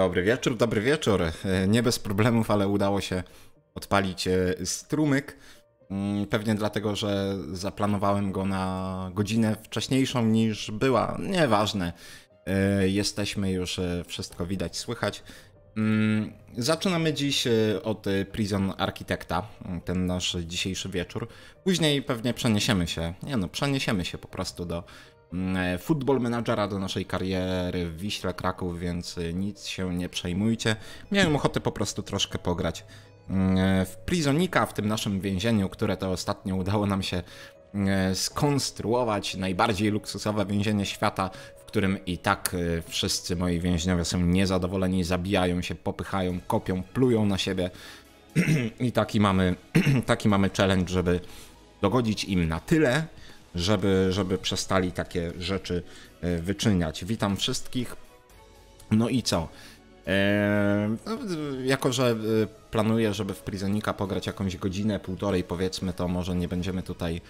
Dobry wieczór, dobry wieczór. E, nie bez problemów, ale udało się odpalić e, strumyk. Mm, pewnie dlatego, że zaplanowałem go na godzinę wcześniejszą niż była. Nieważne. E, jesteśmy już, wszystko widać, słychać. Mm, zaczynamy dziś od Prison Architekta, mm, ten nasz dzisiejszy wieczór. Później pewnie przeniesiemy się, nie no, przeniesiemy się po prostu do Mm, e, futbol menadżera do naszej kariery w Wiśle Kraków, więc e, nic się nie przejmujcie. Miałem ochotę po prostu troszkę pograć mm, e, w Prizonika, w tym naszym więzieniu, które to ostatnio udało nam się mm, skonstruować najbardziej luksusowe więzienie świata, w którym i tak wszyscy moi więźniowie są niezadowoleni, zabijają się, popychają, kopią, plują na siebie. I taki mamy, taki mamy challenge, żeby dogodzić im na tyle, żeby, żeby przestali takie rzeczy e, wyczyniać. Witam wszystkich. No i co? E, no, jako, że e, planuję, żeby w Prisonika pograć jakąś godzinę, półtorej powiedzmy, to może nie będziemy tutaj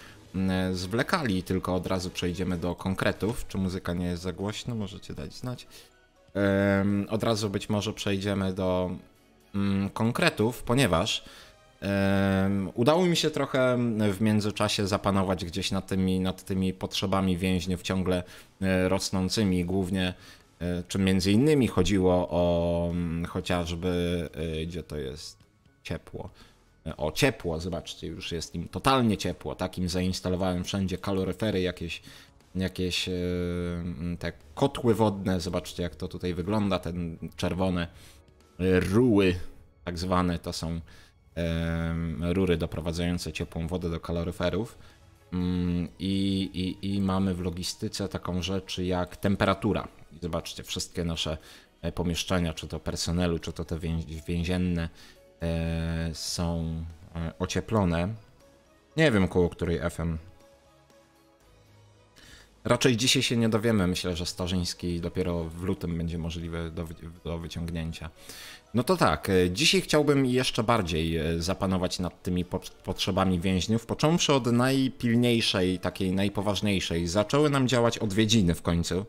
zwlekali, tylko od razu przejdziemy do konkretów. Czy muzyka nie jest za głośna? Możecie dać znać. Od razu być może przejdziemy do mm, konkretów, ponieważ Udało mi się trochę w międzyczasie zapanować gdzieś nad tymi, nad tymi potrzebami więźniów ciągle e, rosnącymi, głównie e, czym między innymi chodziło o mm, chociażby, e, gdzie to jest ciepło. O ciepło, zobaczcie, już jest im totalnie ciepło. Takim zainstalowałem wszędzie kaloryfery, jakieś, jakieś mm, te kotły wodne. Zobaczcie, jak to tutaj wygląda. Ten czerwone ruły, tak zwane, to są rury doprowadzające ciepłą wodę do kaloryferów. Mm, I, i, I mamy w logistyce taką rzecz jak temperatura. Zobaczcie, wszystkie nasze e, pomieszczenia, czy to personelu, czy to te więzienne, e, są e, ocieplone. Nie wiem koło której FM Raczej dzisiaj się nie dowiemy. Myślę, że Starzyński dopiero w lutym będzie możliwy do, do wyciągnięcia. No to tak, e, dzisiaj chciałbym jeszcze bardziej e, zapanować nad tymi po potrzebami więźniów, począwszy od najpilniejszej, takiej najpoważniejszej. Zaczęły nam działać odwiedziny w końcu,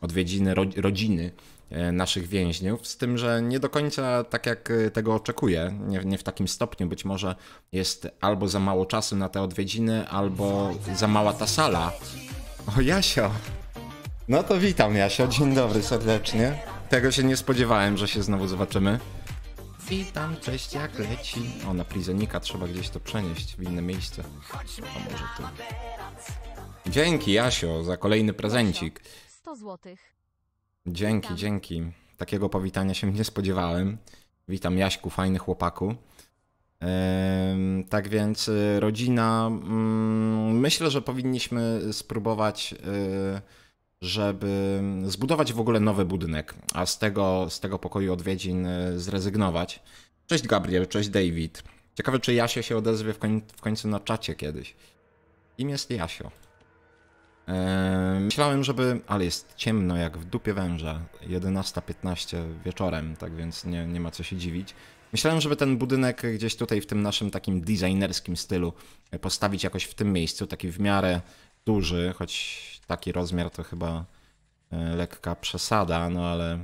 odwiedziny ro rodziny e, naszych więźniów, z tym, że nie do końca tak jak tego oczekuję, nie, nie, w takim stopniu, być może jest albo za mało czasu na te odwiedziny, albo za mała ta sala, o, Jasio! No to witam, Jasio. Dzień dobry serdecznie. Tego się nie spodziewałem, że się znowu zobaczymy. Witam, cześć, jak leci? O, na Prizonika trzeba gdzieś to przenieść w inne miejsce. A może tu. Dzięki, Jasio, za kolejny prezencik. 100 złotych. Dzięki, dzięki. Takiego powitania się nie spodziewałem. Witam, Jaśku, fajny chłopaku. Tak więc y, rodzina, mm, myślę, że powinniśmy spróbować, y, żeby zbudować w ogóle nowy budynek, a z tego, z tego pokoju odwiedzin y, zrezygnować. Cześć Gabriel, cześć David. Ciekawe, czy Jasio się odezwie w, koń, w końcu na czacie kiedyś. Kim jest Jasio. Myślałem, żeby. Ale jest ciemno jak w dupie węża. 11.15 wieczorem, tak więc nie, nie ma co się dziwić. Myślałem, żeby ten budynek gdzieś tutaj w tym naszym takim designerskim stylu postawić jakoś w tym miejscu, taki w miarę duży, choć taki rozmiar to chyba e, lekka przesada, no ale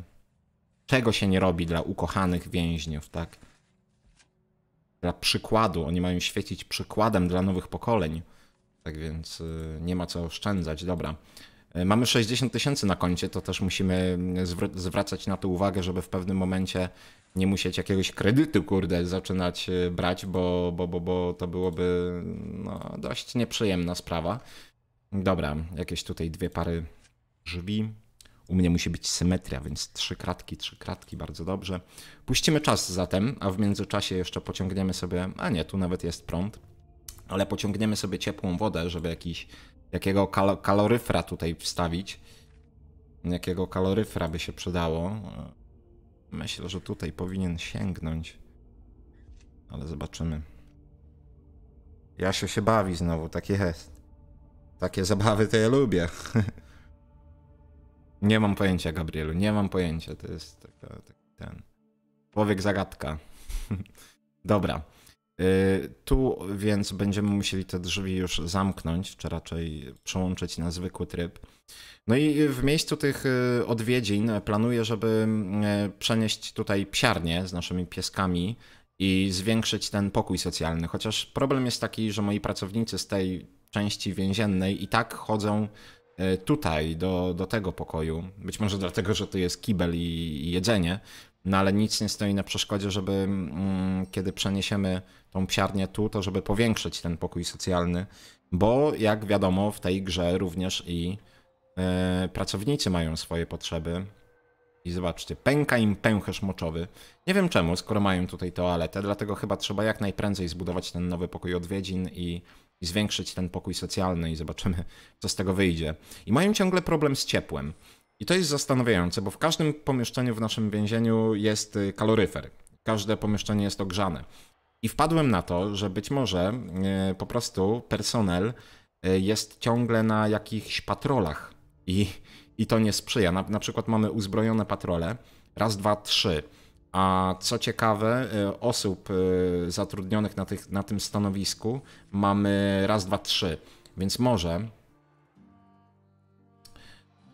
czego się nie robi dla ukochanych więźniów, tak? Dla przykładu, oni mają świecić przykładem dla nowych pokoleń. Tak więc e, nie ma co oszczędzać, dobra. E, mamy 60 tysięcy na koncie, to też musimy mm, zwr zwracać na to uwagę, żeby w pewnym momencie nie musieć jakiegoś kredytu, kurde, zaczynać e, brać, bo, bo, bo, bo to byłoby no, dość nieprzyjemna sprawa. Dobra, jakieś tutaj dwie pary drzwi. U mnie musi być symetria, więc trzy kratki, trzy kratki, bardzo dobrze. Puścimy czas zatem, a w międzyczasie jeszcze pociągniemy sobie, a nie, tu nawet jest prąd, ale pociągniemy sobie ciepłą wodę, żeby jakiś, jakiego kal kaloryfra tutaj wstawić. Jakiego kaloryfra by się przydało. Myślę, że tutaj powinien sięgnąć. Ale zobaczymy. Jasio się bawi znowu, taki jest. Takie zabawy to ja lubię. nie mam pojęcia, Gabrielu, nie mam pojęcia. To jest taka, taki ten... Człowiek zagadka. Dobra. Y, tu więc będziemy musieli te drzwi już zamknąć, czy raczej przełączyć na zwykły tryb. No i w miejscu tych y, odwiedzin planuję, żeby y, przenieść tutaj psiarnię z naszymi pieskami i zwiększyć ten pokój socjalny. Chociaż problem jest taki, że moi pracownicy z tej części więziennej i tak chodzą tutaj, do, do tego pokoju. Być może dlatego, że tu jest kibel i jedzenie, no ale nic nie stoi na przeszkodzie, żeby mm, kiedy przeniesiemy tą psiarnię tu, to żeby powiększyć ten pokój socjalny, bo jak wiadomo, w tej grze również i e, pracownicy mają swoje potrzeby. I zobaczcie, pęka im pęcherz moczowy. Nie wiem czemu, skoro mają tutaj toaletę, dlatego chyba trzeba jak najprędzej zbudować ten nowy pokój odwiedzin i, i zwiększyć ten pokój socjalny i zobaczymy, co z tego wyjdzie. I mają ciągle problem z ciepłem. I to jest zastanawiające, bo w każdym pomieszczeniu w naszym więzieniu jest y, kaloryfer. Każde pomieszczenie jest ogrzane. I wpadłem na to, że być może y, po prostu personel y, jest ciągle na jakichś patrolach i, i to nie sprzyja. Na, na przykład mamy uzbrojone patrole, raz, dwa, trzy. A co ciekawe, osób zatrudnionych na, tych, na tym stanowisku mamy raz, dwa, trzy. Więc może.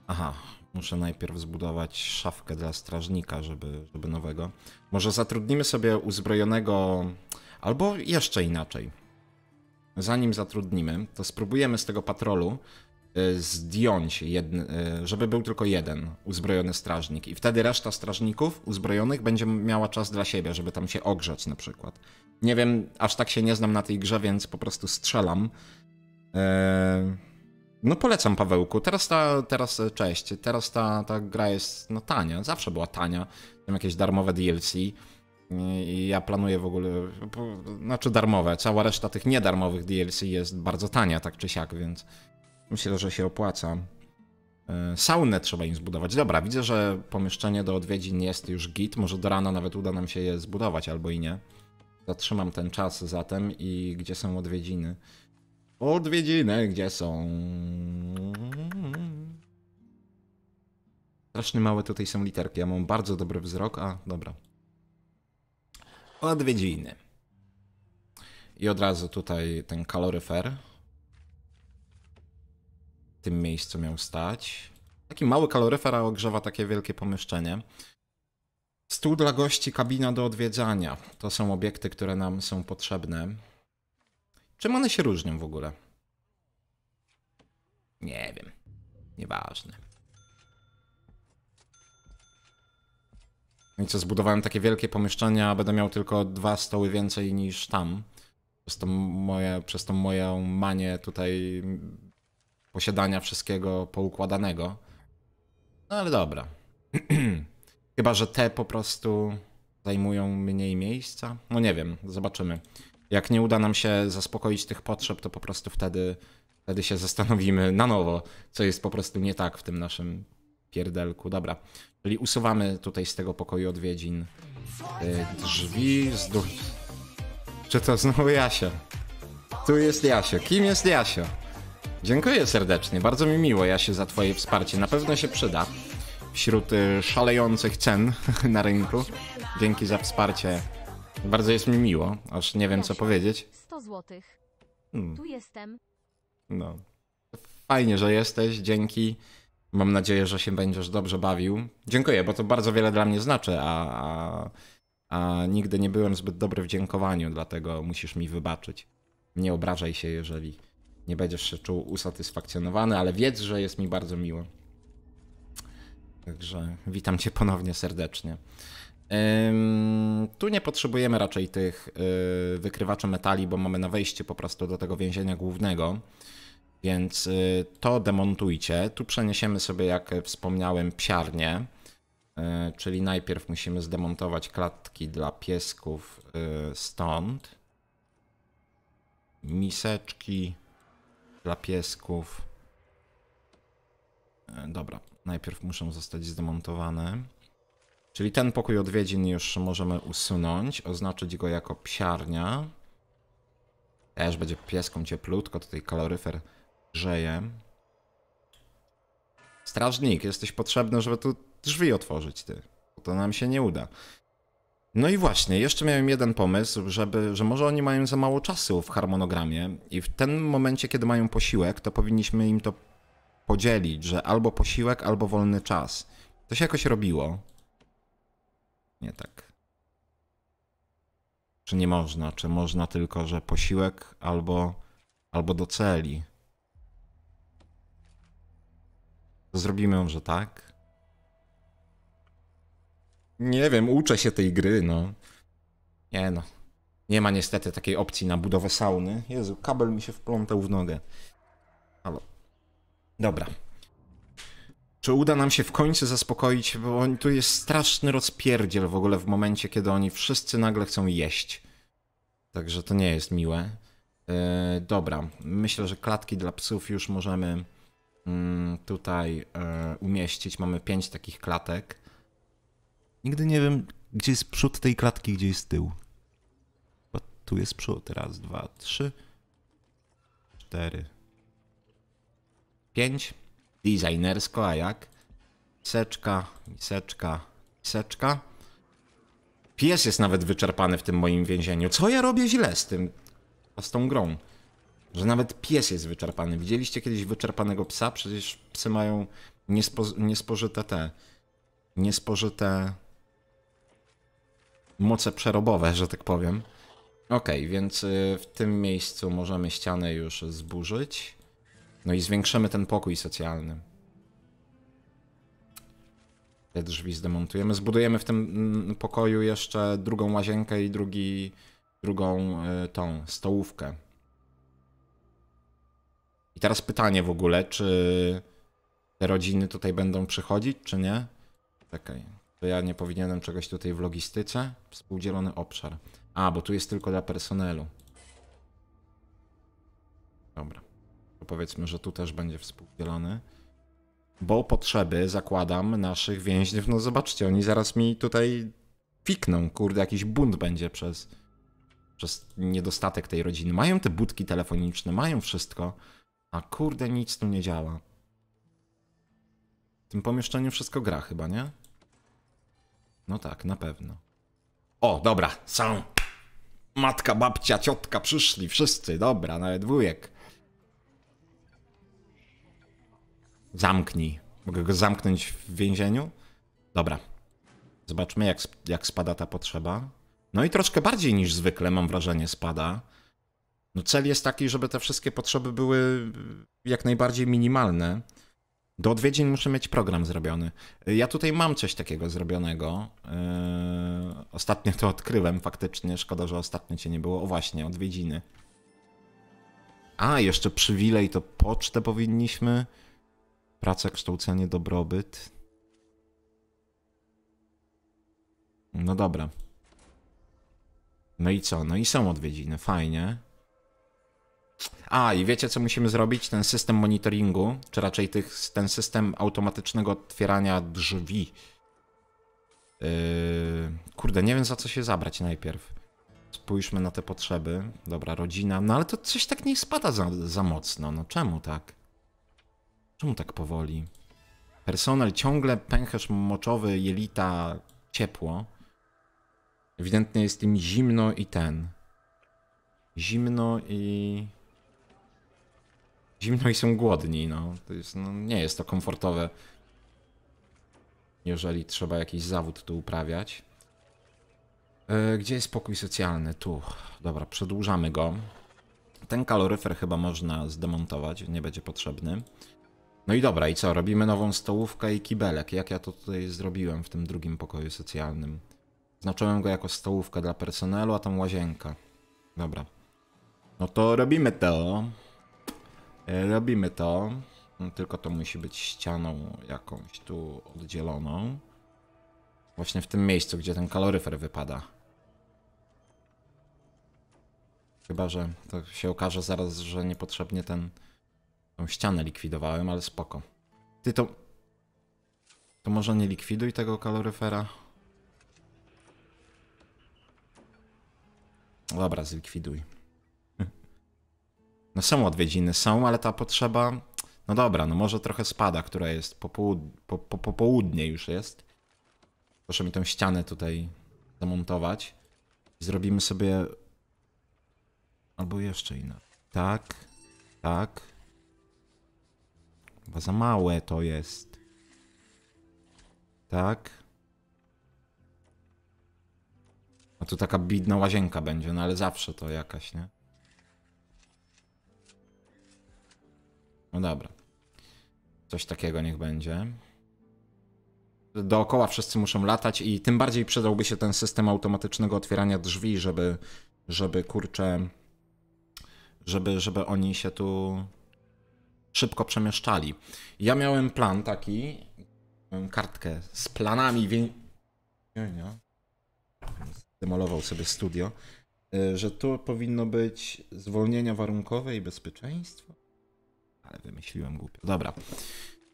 Aha, Muszę najpierw zbudować szafkę dla strażnika, żeby, żeby nowego. Może zatrudnimy sobie uzbrojonego, albo jeszcze inaczej. Zanim zatrudnimy, to spróbujemy z tego patrolu y, zdjąć, jedny, żeby był tylko jeden uzbrojony strażnik. I wtedy reszta strażników uzbrojonych będzie miała czas dla siebie, żeby tam się ogrzać, na przykład. Nie wiem, aż tak się nie znam na tej grze, więc po prostu strzelam. Eee... No polecam Pawełku. Teraz ta, teraz, e, cześć, teraz ta, ta gra jest no tania, zawsze była tania. Tam jakieś darmowe DLC. I ja planuję w ogóle, znaczy darmowe, cała reszta tych niedarmowych DLC jest bardzo tania, tak czy siak, więc myślę, że się opłaca. E, saunę trzeba im zbudować. Dobra, widzę, że pomieszczenie do odwiedzin jest już git, może do rana nawet uda nam się je zbudować, albo i nie. Zatrzymam ten czas zatem i gdzie są odwiedziny. Odwiedziny, gdzie są? Strasznie małe tutaj są literki. Ja mam bardzo dobry wzrok. A, dobra. Odwiedziny. I od razu tutaj ten kaloryfer. W tym miejscu miał stać. Taki mały kaloryfer, a ogrzewa takie wielkie pomieszczenie. Stół dla gości, kabina do odwiedzania. To są obiekty, które nam są potrzebne. Czym one się różnią w ogóle? Nie wiem. Nieważne. I co, zbudowałem takie wielkie pomieszczenia, a będę miał tylko dwa stoły więcej niż tam. Przez tą, moje, przez tą moją manię tutaj posiadania wszystkiego poukładanego. No ale dobra. Chyba, że te po prostu zajmują mniej miejsca. No nie wiem, zobaczymy. Jak nie uda nam się zaspokoić tych potrzeb, to po prostu wtedy, wtedy się zastanowimy na nowo, co jest po prostu nie tak w tym naszym pierdelku. Dobra, czyli usuwamy tutaj z tego pokoju odwiedzin y, drzwi z Czy to znowu Jasia? Tu jest Jasio. Kim jest Jasio? Dziękuję serdecznie, bardzo mi miło Jasio, za twoje wsparcie, na pewno się przyda wśród y, szalejących cen na rynku. Dzięki za wsparcie bardzo jest mi miło, aż nie wiem co powiedzieć. 100 złotych. Hmm. Tu jestem. No. Fajnie, że jesteś, dzięki. Mam nadzieję, że się będziesz dobrze bawił. Dziękuję, bo to bardzo wiele dla mnie znaczy, a, a, a nigdy nie byłem zbyt dobry w dziękowaniu, dlatego musisz mi wybaczyć. Nie obrażaj się, jeżeli nie będziesz się czuł usatysfakcjonowany, ale wiedz, że jest mi bardzo miło. Także witam cię ponownie serdecznie. Tu nie potrzebujemy raczej tych y, wykrywaczy metali, bo mamy na wejście po prostu do tego więzienia głównego. Więc y, to demontujcie. Tu przeniesiemy sobie, jak wspomniałem, psiarnię. Y, czyli najpierw musimy zdemontować klatki dla piesków stąd. Miseczki dla piesków. Dobra, najpierw muszą zostać zdemontowane. Czyli ten pokój odwiedzin już możemy usunąć, oznaczyć go jako psiarnia. Też będzie pieską cieplutko, tutaj kaloryfer grzeje. Strażnik, jesteś potrzebny, żeby tu drzwi otworzyć, ty. To nam się nie uda. No i właśnie, jeszcze miałem jeden pomysł, żeby, że może oni mają za mało czasu w harmonogramie i w tym momencie, kiedy mają posiłek, to powinniśmy im to podzielić, że albo posiłek, albo wolny czas. To się jakoś robiło. Nie tak. Czy nie można? Czy można tylko, że posiłek albo, albo do celi? Zrobimy, że tak. Nie wiem, uczę się tej gry, no. Nie no. Nie ma niestety takiej opcji na budowę sauny. Jezu, kabel mi się wplątał w nogę. Halo. Dobra czy uda nam się w końcu zaspokoić, bo on, tu jest straszny rozpierdziel w ogóle w momencie, kiedy oni wszyscy nagle chcą jeść. Także to nie jest miłe. Yy, dobra, myślę, że klatki dla psów już możemy yy, tutaj yy, umieścić. Mamy pięć takich klatek. Nigdy nie wiem, gdzie jest przód tej klatki, gdzie jest tył. Bo tu jest przód. Raz, dwa, trzy, cztery, pięć designersko, a jak? Seczka, seczka, seczka. Pies jest nawet wyczerpany w tym moim więzieniu. Co ja robię źle z tym, z tą grą? Że nawet pies jest wyczerpany. Widzieliście kiedyś wyczerpanego psa? Przecież psy mają niespo, niespożyte te, niespożyte moce przerobowe, że tak powiem. Ok, więc y, w tym miejscu możemy ścianę już zburzyć. No i zwiększymy ten pokój socjalny. Te drzwi zdemontujemy. Zbudujemy w tym mm, pokoju jeszcze drugą łazienkę i drugi, drugą e, tą stołówkę. I teraz pytanie w ogóle, czy te rodziny tutaj będą przychodzić, czy nie? Czekaj, to ja nie powinienem czegoś tutaj w logistyce? Współdzielony obszar. A, bo tu jest tylko dla personelu. Dobra powiedzmy, że tu też będzie współdzielony. Bo potrzeby zakładam naszych więźniów. No zobaczcie, oni zaraz mi tutaj fikną, kurde, jakiś bunt będzie przez, przez niedostatek tej rodziny. Mają te budki telefoniczne, mają wszystko, a kurde, nic tu nie działa. W tym pomieszczeniu wszystko gra chyba, nie? No tak, na pewno. O, dobra, są! Matka, babcia, ciotka przyszli, wszyscy, dobra, nawet wujek. Zamknij. Mogę go zamknąć w więzieniu? Dobra. Zobaczmy, jak, jak spada ta potrzeba. No i troszkę bardziej niż zwykle, mam wrażenie, spada. No cel jest taki, żeby te wszystkie potrzeby były mm, jak najbardziej minimalne. Do odwiedzin muszę mieć program zrobiony. Ja tutaj mam coś takiego zrobionego. Yy, ostatnio to odkryłem faktycznie. Szkoda, że ostatnio cię nie było. O właśnie, odwiedziny. A, jeszcze przywilej to pocztę powinniśmy. Praca, kształcenie, dobrobyt. No dobra. No i co? No i są odwiedziny, fajnie. A, i wiecie co musimy zrobić? Ten system monitoringu, czy raczej tych, ten system automatycznego otwierania drzwi. Yy, kurde, nie wiem za co się zabrać najpierw. Spójrzmy na te potrzeby. Dobra, rodzina. No ale to coś tak nie spada za, za mocno. No czemu tak? Czemu tak powoli? Personel ciągle pęcherz moczowy, jelita, ciepło. Ewidentnie jest im zimno i ten. Zimno i... Zimno i są głodni, no. To jest, no nie jest to komfortowe, jeżeli trzeba jakiś zawód tu uprawiać. E, gdzie jest spokój socjalny? Tu. Dobra, przedłużamy go. Ten kaloryfer chyba można zdemontować, nie będzie potrzebny. No i dobra, i co? Robimy nową stołówkę i kibelek. Jak ja to tutaj zrobiłem w tym drugim pokoju socjalnym? Znaczyłem go jako stołówkę dla personelu, a tam łazienka. Dobra. No to robimy to. E, robimy to. No, tylko to musi być ścianą jakąś tu oddzieloną. Właśnie w tym miejscu, gdzie ten kaloryfer wypada. Chyba, że to się okaże zaraz, że niepotrzebnie ten Tą ścianę likwidowałem, ale spoko. Ty to... To może nie likwiduj tego kaloryfera? Dobra, zlikwiduj. No są odwiedziny, są, ale ta potrzeba... No dobra, no może trochę spada, która jest po, po, po południe już jest. Proszę mi tą ścianę tutaj zamontować. Zrobimy sobie... Albo jeszcze inaczej. Tak, tak. Chyba za małe to jest. Tak. A tu taka bidna łazienka będzie, no ale zawsze to jakaś, nie? No dobra. Coś takiego niech będzie. Dookoła wszyscy muszą latać i tym bardziej przydałby się ten system automatycznego otwierania drzwi, żeby, żeby kurczę, żeby, żeby oni się tu szybko przemieszczali. Ja miałem plan taki, miałem kartkę z planami więzienia. Demolował sobie studio, y, że tu powinno być zwolnienia warunkowe i bezpieczeństwo. Ale wymyśliłem głupio. Dobra.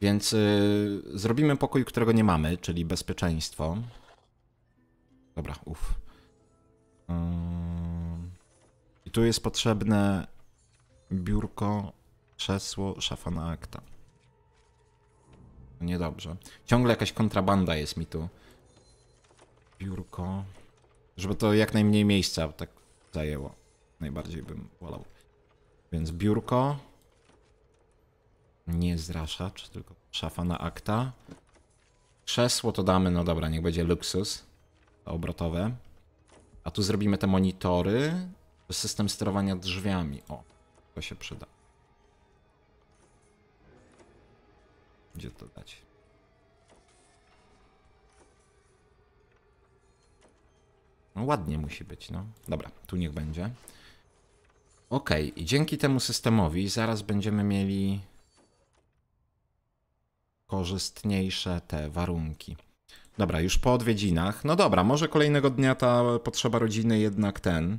Więc y, zrobimy pokój, którego nie mamy, czyli bezpieczeństwo. Dobra, uff. I tu jest potrzebne biurko Krzesło, szafa na akta. Niedobrze. Ciągle jakaś kontrabanda jest mi tu. Biurko. Żeby to jak najmniej miejsca tak zajęło. Najbardziej bym wolał. Więc biurko. Nie zraszacz, tylko szafa na akta. Krzesło to damy, no dobra, niech będzie luksus. Obrotowe. A tu zrobimy te monitory. System sterowania drzwiami. O, to się przyda. Gdzie to dać? No, ładnie musi być, no. Dobra, tu niech będzie. Ok, i dzięki temu systemowi zaraz będziemy mieli korzystniejsze te warunki. Dobra, już po odwiedzinach. No dobra, może kolejnego dnia ta potrzeba rodziny jednak ten.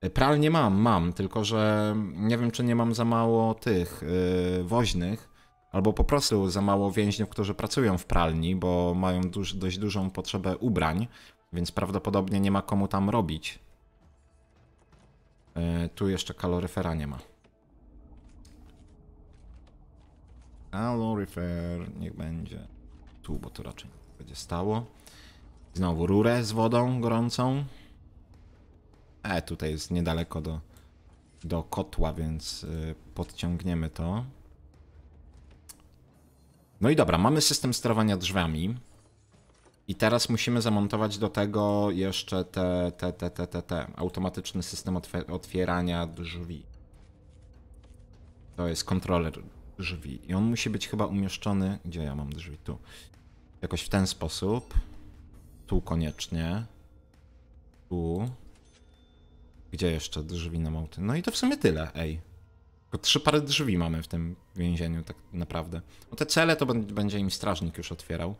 E, Pralnie mam, mam, tylko że nie wiem, czy nie mam za mało tych yy, woźnych, albo po prostu za mało więźniów, którzy pracują w pralni, bo mają duż, dość dużą potrzebę ubrań, więc prawdopodobnie nie ma komu tam robić. Yy, tu jeszcze kaloryfera nie ma. Kaloryfer niech będzie tu, bo to raczej nie będzie stało. Znowu rurę z wodą gorącą. E, tutaj jest niedaleko do, do kotła, więc yy, podciągniemy to. No i dobra, mamy system sterowania drzwiami. I teraz musimy zamontować do tego jeszcze te, te, te, te, te, te automatyczny system otwierania drzwi. To jest kontroler drzwi. I on musi być chyba umieszczony. Gdzie ja mam drzwi? Tu. Jakoś w ten sposób. Tu koniecznie. Tu. Gdzie jeszcze drzwi na małty? No i to w sumie tyle, ej. Tylko trzy pary drzwi mamy w tym więzieniu, tak naprawdę. No te cele to będzie im strażnik już otwierał.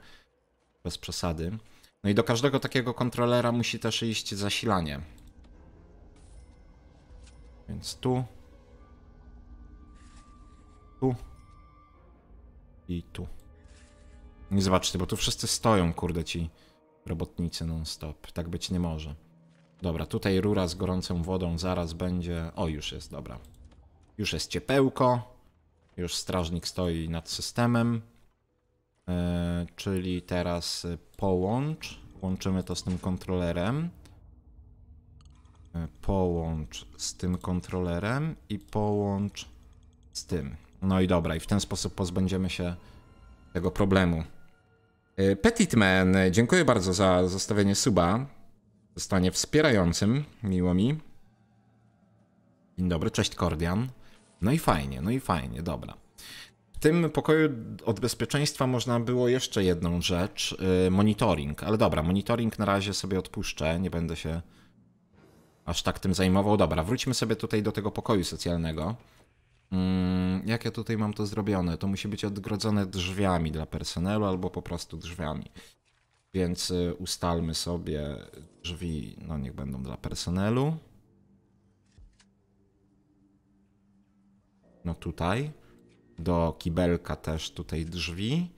Bez przesady. No i do każdego takiego kontrolera musi też iść zasilanie. Więc tu. Tu. I tu. Nie no zobaczcie, bo tu wszyscy stoją, kurde, ci robotnicy non-stop. Tak być nie może. Dobra, tutaj rura z gorącą wodą zaraz będzie... O, już jest, dobra. Już jest ciepełko. Już strażnik stoi nad systemem. E, czyli teraz połącz. Łączymy to z tym kontrolerem. E, połącz z tym kontrolerem i połącz z tym. No i dobra, i w ten sposób pozbędziemy się tego problemu. E, Petitman, dziękuję bardzo za zostawienie suba. Zostanie wspierającym, miło mi. Dzień dobry, cześć Kordian. No i fajnie, no i fajnie, dobra. W tym pokoju od bezpieczeństwa można było jeszcze jedną rzecz, y, monitoring, ale dobra, monitoring na razie sobie odpuszczę, nie będę się aż tak tym zajmował. Dobra, wróćmy sobie tutaj do tego pokoju socjalnego. Mm, jak ja tutaj mam to zrobione? To musi być odgrodzone drzwiami dla personelu albo po prostu drzwiami. Więc y, ustalmy sobie drzwi, no niech będą dla personelu. No tutaj. Do kibelka też tutaj drzwi.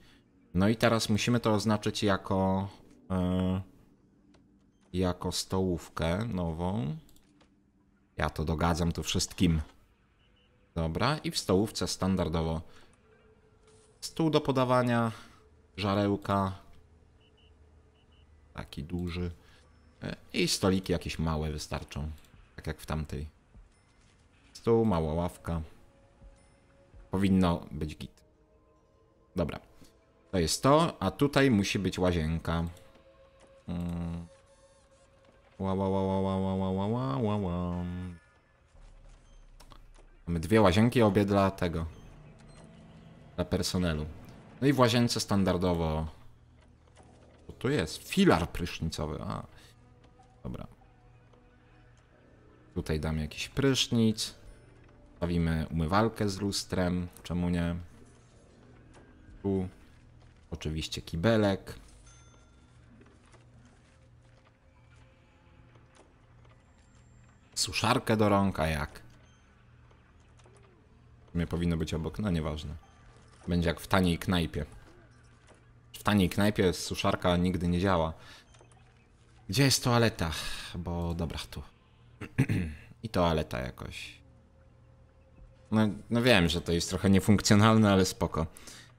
No i teraz musimy to oznaczyć jako... Yy, jako stołówkę nową. Ja to dogadzam tu wszystkim. Dobra, i w stołówce standardowo stół do podawania, żarełka, taki duży e, i stoliki jakieś małe wystarczą, tak jak w tamtej. Stół, mała ławka powinno być git. Dobra. To jest to, a tutaj musi być łazienka. Hmm. Ła, ła, ła, ła, Mamy dwie łazienki, obie dla tego. Dla personelu. No i w łazience standardowo... Co tu jest? Filar prysznicowy. A. Dobra. Tutaj dam jakiś prysznic stawimy umywalkę z lustrem, czemu nie? Tu oczywiście kibelek. Suszarkę do rąk, a jak? Mnie powinno być obok, no nieważne. Będzie jak w taniej knajpie. W taniej knajpie suszarka nigdy nie działa. Gdzie jest toaleta? Bo dobra, tu. I toaleta jakoś. No, no wiem, że to jest trochę niefunkcjonalne, ale spoko.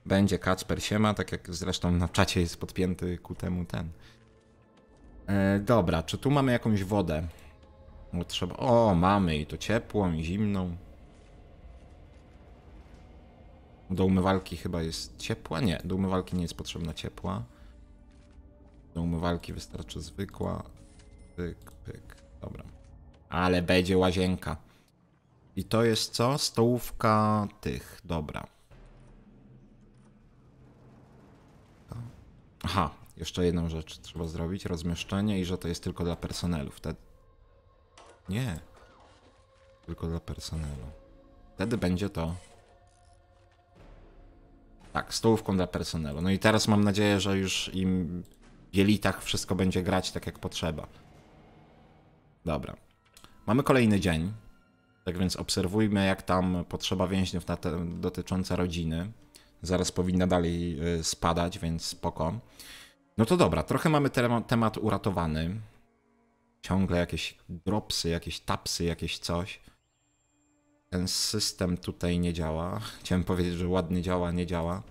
Będzie Kacper Siema, tak jak zresztą na czacie jest podpięty ku temu ten. E, dobra, czy tu mamy jakąś wodę? Bo trzeba... O, mamy i to ciepłą i zimną. Do umywalki chyba jest ciepła? Nie, do umywalki nie jest potrzebna ciepła. Do umywalki wystarczy zwykła. Pyk, pyk. Dobra. Ale będzie łazienka. I to jest co? Stołówka tych, dobra. Aha, jeszcze jedną rzecz trzeba zrobić, rozmieszczenie i że to jest tylko dla personelu wtedy. Nie. Tylko dla personelu. Wtedy będzie to. Tak, stołówką dla personelu. No i teraz mam nadzieję, że już im w jelitach wszystko będzie grać tak jak potrzeba. Dobra. Mamy kolejny dzień. Tak więc obserwujmy, jak tam potrzeba więźniów te, dotycząca rodziny. Zaraz powinna dalej y, spadać, więc spoko. No to dobra, trochę mamy te, temat uratowany. Ciągle jakieś dropsy, jakieś tapsy, jakieś coś. Ten system tutaj nie działa. Chciałem powiedzieć, że ładnie działa, nie działa.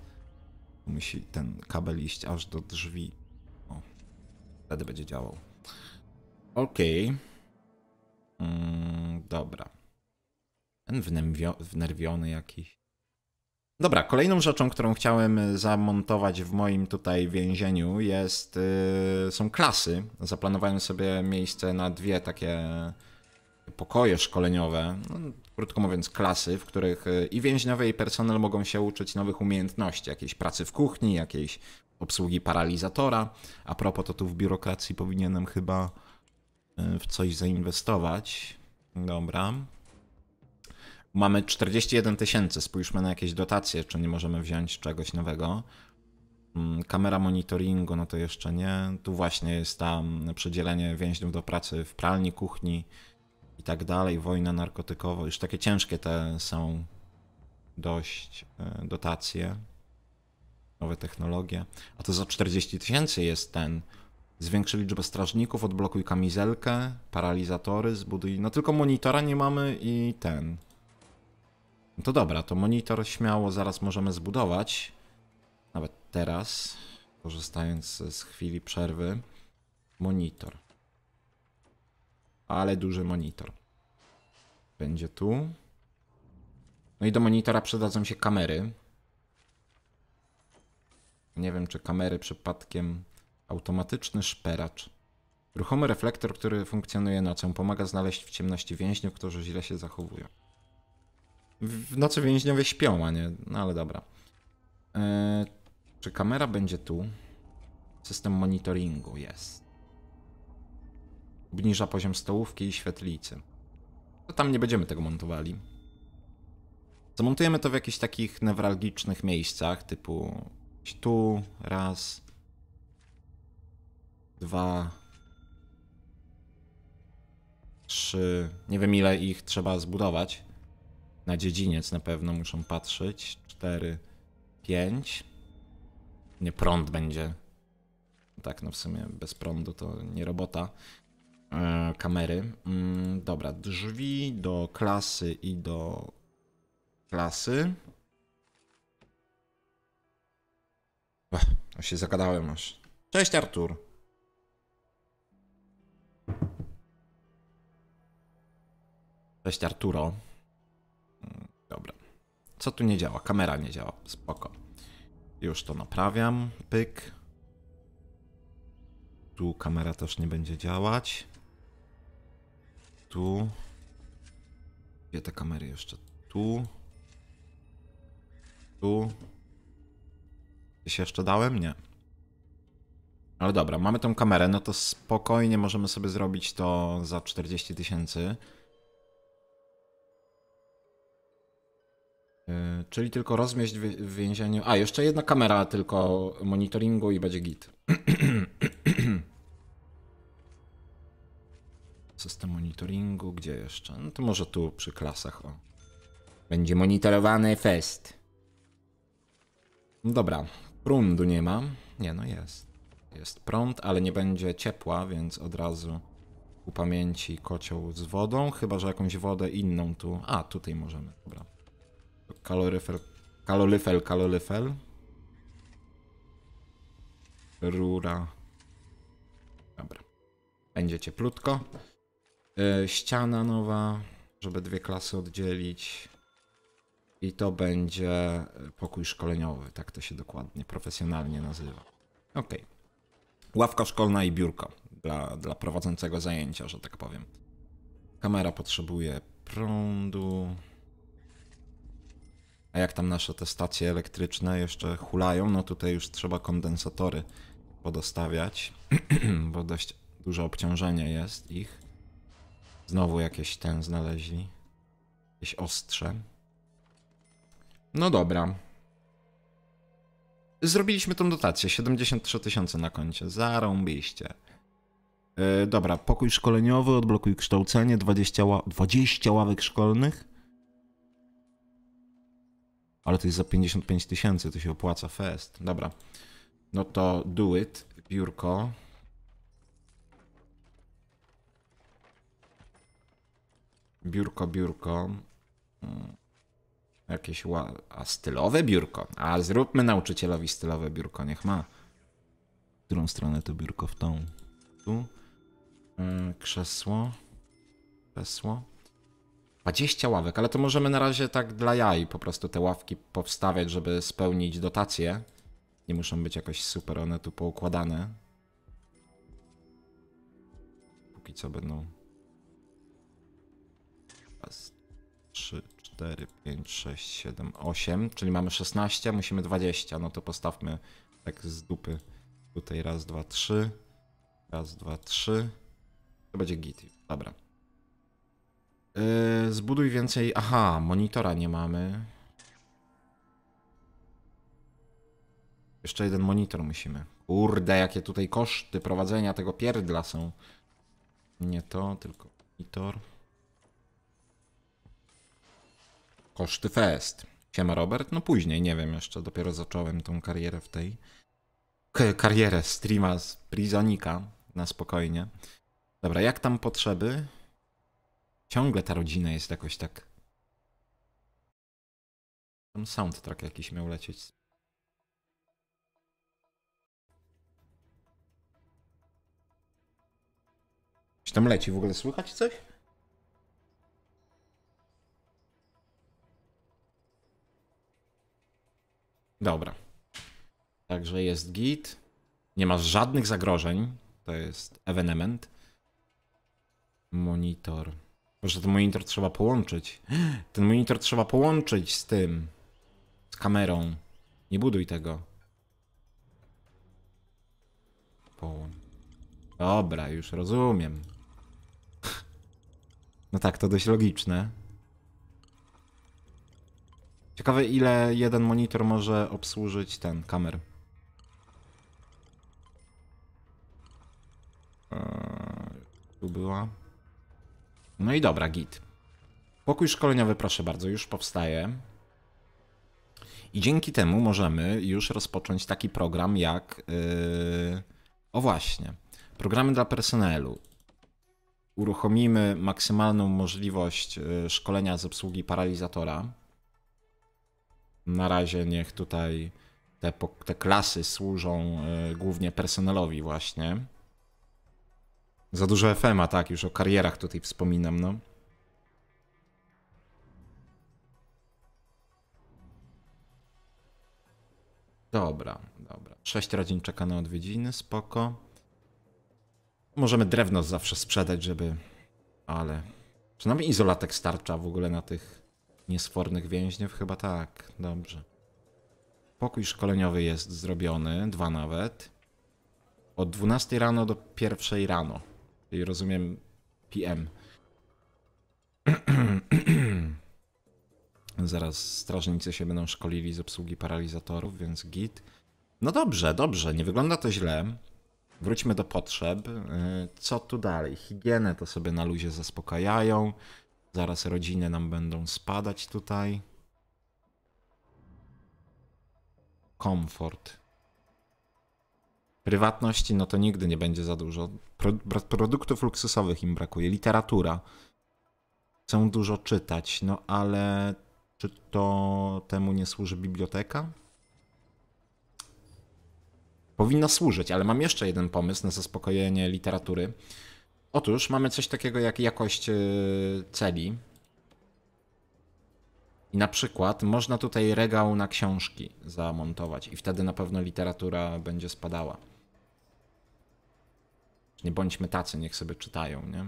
Musi ten kabel iść aż do drzwi. O, wtedy będzie działał. Okej. Okay. Mm, dobra wnerwiony jakiś. Dobra, kolejną rzeczą, którą chciałem zamontować w moim tutaj więzieniu jest, yy, są klasy. Zaplanowałem sobie miejsce na dwie takie pokoje szkoleniowe, no, krótko mówiąc klasy, w których y, i więźniowie i personel mogą się uczyć nowych umiejętności, jakiejś pracy w kuchni, jakiejś obsługi paralizatora. A propos, to tu w biurokracji powinienem chyba y, w coś zainwestować. Dobra. Mamy 41 tysięcy, spójrzmy na jakieś dotacje, czy nie możemy wziąć czegoś nowego. Mm, kamera monitoringu, no to jeszcze nie. Tu właśnie jest tam przydzielenie więźniów do pracy w pralni, kuchni i tak dalej. Wojna narkotykowa, już takie ciężkie te są dość e, dotacje, nowe technologie. A to za 40 tysięcy jest ten. Zwiększy liczbę strażników, odblokuj kamizelkę, paralizatory, zbuduj. No tylko monitora nie mamy i ten. To dobra, to monitor śmiało zaraz możemy zbudować. Nawet teraz, korzystając z chwili przerwy. Monitor. Ale duży monitor. Będzie tu. No i do monitora przydadzą się kamery. Nie wiem, czy kamery przypadkiem automatyczny szperacz. Ruchomy reflektor, który funkcjonuje nocą, pomaga znaleźć w ciemności więźniów, którzy źle się zachowują. W nocy więźniowie śpią, a nie... No ale dobra. E, czy kamera będzie tu? System monitoringu jest. Obniża poziom stołówki i świetlicy. To tam nie będziemy tego montowali. Zamontujemy to w jakichś takich newralgicznych miejscach, typu tu, raz, dwa, trzy, nie wiem ile ich trzeba zbudować. Na dziedziniec na pewno muszą patrzeć. 4, 5. Nie prąd będzie. Tak, no w sumie bez prądu to nie robota. E, kamery. Mm, dobra, drzwi do klasy i do klasy. Ech, no się zagadałem aż. Cześć Artur. Cześć Arturo. Co tu nie działa? Kamera nie działa. Spoko. Już to naprawiam. Pyk. Tu kamera też nie będzie działać. Tu. Gdzie te kamery jeszcze? Tu. Tu. Gdzieś jeszcze dałem? Nie. Ale dobra, mamy tą kamerę, no to spokojnie możemy sobie zrobić to za 40 tysięcy. E, czyli tylko rozmieść w więzieniu. A, jeszcze jedna kamera tylko monitoringu i będzie git. System monitoringu, gdzie jeszcze? No to może tu przy klasach, o. Będzie monitorowany fest. Dobra, prądu nie ma. Nie, no jest. Jest prąd, ale nie będzie ciepła, więc od razu ku pamięci kocioł z wodą, chyba że jakąś wodę inną tu. A, tutaj możemy, dobra kaloryfer, kaloryfel, kaloryfel. Rura. Dobra. Będzie cieplutko. Yy, ściana nowa, żeby dwie klasy oddzielić. I to będzie pokój szkoleniowy, tak to się dokładnie, profesjonalnie nazywa. Ok. Ławka szkolna i biurko dla, dla prowadzącego zajęcia, że tak powiem. Kamera potrzebuje prądu. A jak tam nasze te stacje elektryczne jeszcze hulają, no tutaj już trzeba kondensatory podostawiać, bo dość duże obciążenie jest ich. Znowu jakieś ten znaleźli. Jakieś ostrze. No dobra. Zrobiliśmy tą dotację. 73 tysiące na koncie. Zarąbiście. Yy, dobra, pokój szkoleniowy, odblokuj kształcenie, 20, 20 ławek szkolnych. Ale to jest za 55 tysięcy, to się opłaca fest. Dobra. No to do it, biurko. Biurko, biurko. Mm. Jakieś ła... A stylowe biurko. A zróbmy nauczycielowi stylowe biurko, niech ma. W którą stronę to biurko? W tą. Tu. Mm, krzesło. Krzesło. 20 ławek, ale to możemy na razie tak dla jaj po prostu te ławki powstawiać, żeby spełnić dotacje. Nie muszą być jakoś super one tu poukładane. Póki co będą... Raz, trzy, 4, 5, 6, 7, 8, czyli mamy 16, musimy 20, no to postawmy tak z dupy. Tutaj raz, dwa, trzy, raz, dwa, trzy. To będzie git. Dobra. Yy, zbuduj więcej... Aha, monitora nie mamy. Jeszcze jeden monitor musimy. Kurde, jakie tutaj koszty prowadzenia tego pierdla są. Nie to, tylko monitor. Koszty fest. Siema Robert? No później, nie wiem, jeszcze dopiero zacząłem tą karierę w tej... K karierę streama z Prizonika na spokojnie. Dobra, jak tam potrzeby? ciągle ta rodzina jest jakoś tak. Tam soundtrack jakiś miał lecieć. Czy tam leci w ogóle słychać coś? Dobra. Także jest git. Nie ma żadnych zagrożeń. To jest evenement. Monitor. Może ten monitor trzeba połączyć. Ten monitor trzeba połączyć z tym. Z kamerą. Nie buduj tego. Dobra, już rozumiem. No tak, to dość logiczne. Ciekawe ile jeden monitor może obsłużyć ten kamer. Eee, tu była. No i dobra, git. Pokój szkoleniowy, proszę bardzo, już powstaje. I dzięki temu możemy już rozpocząć taki program jak. Yy... O właśnie, programy dla personelu. Uruchomimy maksymalną możliwość yy, szkolenia z obsługi paralizatora. Na razie niech tutaj te, te klasy służą yy, głównie personelowi, właśnie. Za dużo FM-a, tak, już o karierach tutaj wspominam, no. Dobra, dobra. Sześć rodzin czeka na odwiedziny, spoko. Możemy drewno zawsze sprzedać, żeby... Ale... Przynajmniej izolatek starcza w ogóle na tych niesfornych więźniów? Chyba tak, dobrze. Pokój szkoleniowy jest zrobiony, dwa nawet. Od 12 rano do 1 rano czyli rozumiem PM. Zaraz strażnicy się będą szkolili z obsługi paralizatorów, więc git. No dobrze, dobrze, nie wygląda to źle. Wróćmy do potrzeb. Y, co tu dalej? Higienę to sobie na luzie zaspokajają. Zaraz rodziny nam będą spadać tutaj. Komfort prywatności, no to nigdy nie będzie za dużo. Pro, produktów luksusowych im brakuje, literatura. Chcą dużo czytać, no ale czy to temu nie służy biblioteka? Powinna służyć, ale mam jeszcze jeden pomysł na zaspokojenie literatury. Otóż mamy coś takiego jak jakość y, celi. I na przykład można tutaj regał na książki zamontować i wtedy na pewno literatura będzie spadała. Nie bądźmy tacy, niech sobie czytają, nie?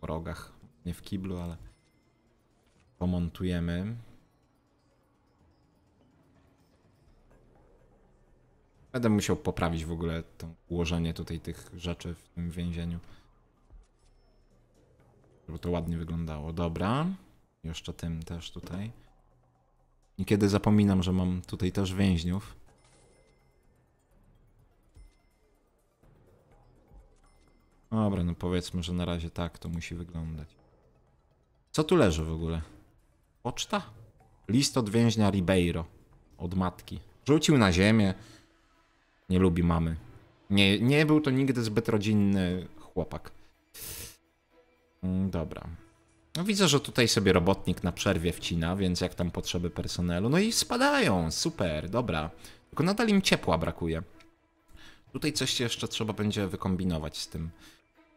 W rogach. Nie w kiblu, ale pomontujemy. Będę musiał poprawić w ogóle to ułożenie tutaj tych rzeczy w tym więzieniu. Żeby to ładnie wyglądało. Dobra. Jeszcze tym też tutaj. Niekiedy zapominam, że mam tutaj też więźniów. Dobra, no powiedzmy, że na razie tak to musi wyglądać. Co tu leży w ogóle? Poczta? List od więźnia Ribeiro. Od matki. Rzucił na ziemię. Nie lubi mamy. Nie, nie był to nigdy zbyt rodzinny chłopak. Mm, dobra. No widzę, że tutaj sobie robotnik na przerwie wcina, więc jak tam potrzeby personelu. No i spadają, super, dobra. Tylko nadal im ciepła brakuje. Tutaj coś jeszcze trzeba będzie wykombinować z tym.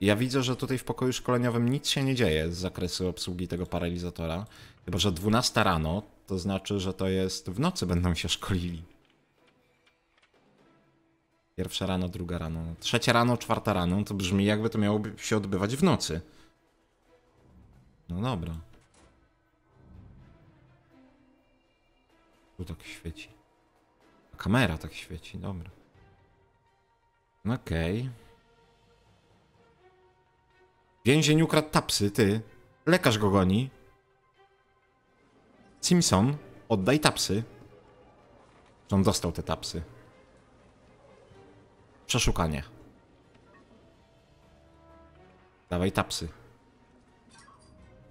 Ja widzę, że tutaj w pokoju szkoleniowym nic się nie dzieje z zakresu obsługi tego paralizatora. Chyba, że 12 rano, to znaczy, że to jest w nocy będą się szkolili. Pierwsza rano, druga rano. Trzecia rano, czwarta rano, to brzmi jakby to miało się odbywać w nocy. No dobra. Tu tak świeci. A kamera tak świeci, dobra. Okej. Okay. Więzień ukradł tapsy, ty. Lekarz go goni. Simpson, oddaj tapsy. On dostał te tapsy. Przeszukanie. Dawaj tapsy.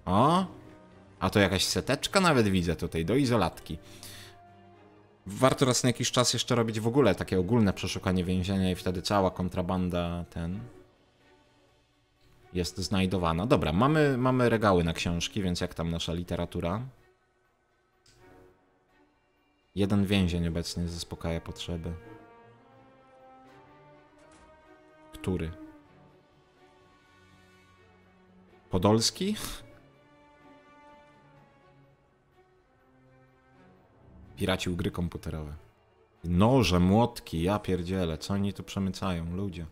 O! A to jakaś seteczka nawet widzę tutaj, do izolatki. Warto raz na jakiś czas jeszcze robić w ogóle takie ogólne przeszukanie więzienia i wtedy cała kontrabanda ten jest znajdowana. Dobra, mamy, mamy regały na książki, więc jak tam nasza literatura? Jeden więzień obecnie zaspokaja potrzeby. Który? Podolski? Piraci gry komputerowe. Noże, młotki, ja pierdzielę, co oni tu przemycają, ludzie.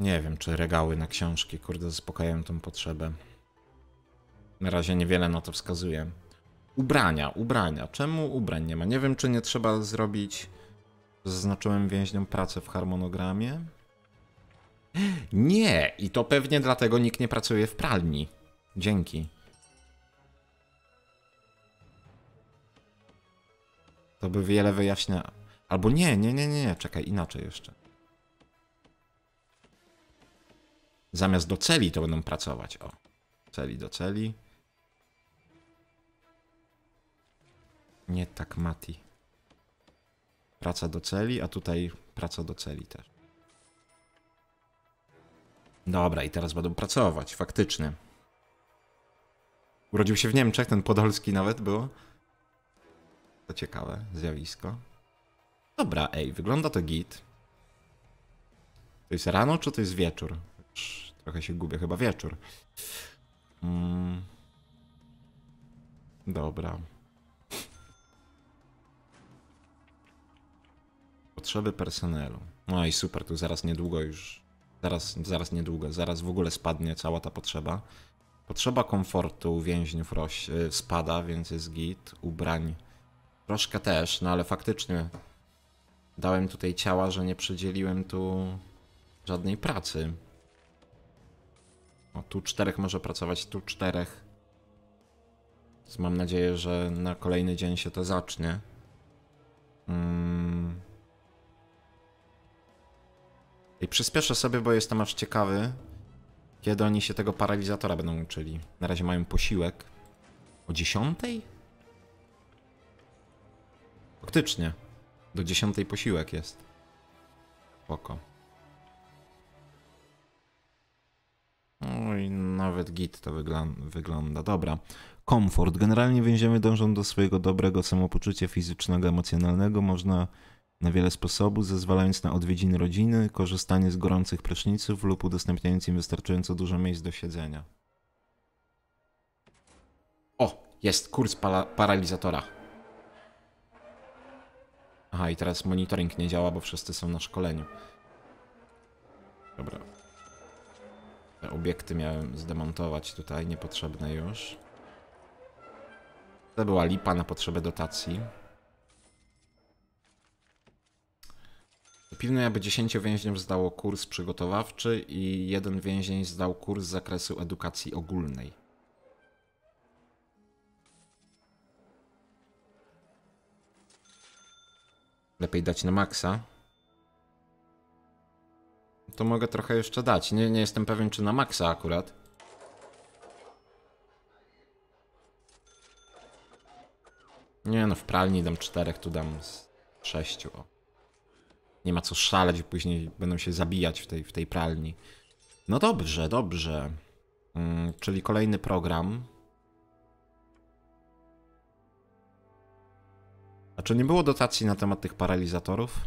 Nie wiem, czy regały na książki, kurde, zaspokajają tą potrzebę. Na razie niewiele na to wskazuje. Ubrania, ubrania. Czemu ubrań nie ma? Nie wiem, czy nie trzeba zrobić... Zaznaczyłem więźniom pracę w harmonogramie. Nie! I to pewnie dlatego nikt nie pracuje w pralni. Dzięki. To by wiele wyjaśniało. Albo nie, nie, nie, nie, nie, czekaj, inaczej jeszcze. Zamiast do celi to będą pracować. O, celi do celi. Nie tak, Mati. Praca do celi, a tutaj praca do celi też. Dobra, i teraz będą pracować, faktycznie. Urodził się w Niemczech, ten Podolski nawet było. To ciekawe zjawisko. Dobra, ej, wygląda to git. To jest rano, czy to jest wieczór? trochę się gubię, chyba wieczór. Mm. Dobra. Potrzeby personelu. No i super, tu zaraz niedługo już. Zaraz, zaraz niedługo, zaraz w ogóle spadnie cała ta potrzeba. Potrzeba komfortu więźniów roś, y, spada, więc jest git. Ubrań troszkę też, no ale faktycznie dałem tutaj ciała, że nie przydzieliłem tu żadnej pracy. O, no, tu czterech może pracować, tu czterech. Więc mam nadzieję, że na kolejny dzień się to zacznie. Mm. I przyspieszę sobie, bo jestem aż ciekawy, kiedy oni się tego paralizatora będą uczyli. Na razie mają posiłek. O dziesiątej? Faktycznie. Do dziesiątej posiłek jest. Spoko. No i nawet git to wygląda. Dobra. Komfort. Generalnie więziemy dążą do swojego dobrego samopoczucia fizycznego, emocjonalnego. Można na wiele sposobów, zezwalając na odwiedziny rodziny, korzystanie z gorących pryszniców lub udostępniając im wystarczająco dużo miejsc do siedzenia. O, jest kurs paralizatora. Aha, i teraz monitoring nie działa, bo wszyscy są na szkoleniu. Dobra, te obiekty miałem zdemontować tutaj, niepotrzebne już. To była lipa na potrzeby dotacji. Pilne, aby 10 więźniów zdało kurs przygotowawczy i jeden więzień zdał kurs z zakresu edukacji ogólnej. Lepiej dać na maksa. To mogę trochę jeszcze dać. Nie, nie jestem pewien, czy na maksa akurat. Nie no, w pralni dam czterech, tu dam sześciu. O. Nie ma co szaleć, później będą się zabijać w tej, w tej pralni. No dobrze, dobrze. Mm, czyli kolejny program. A czy nie było dotacji na temat tych paralizatorów?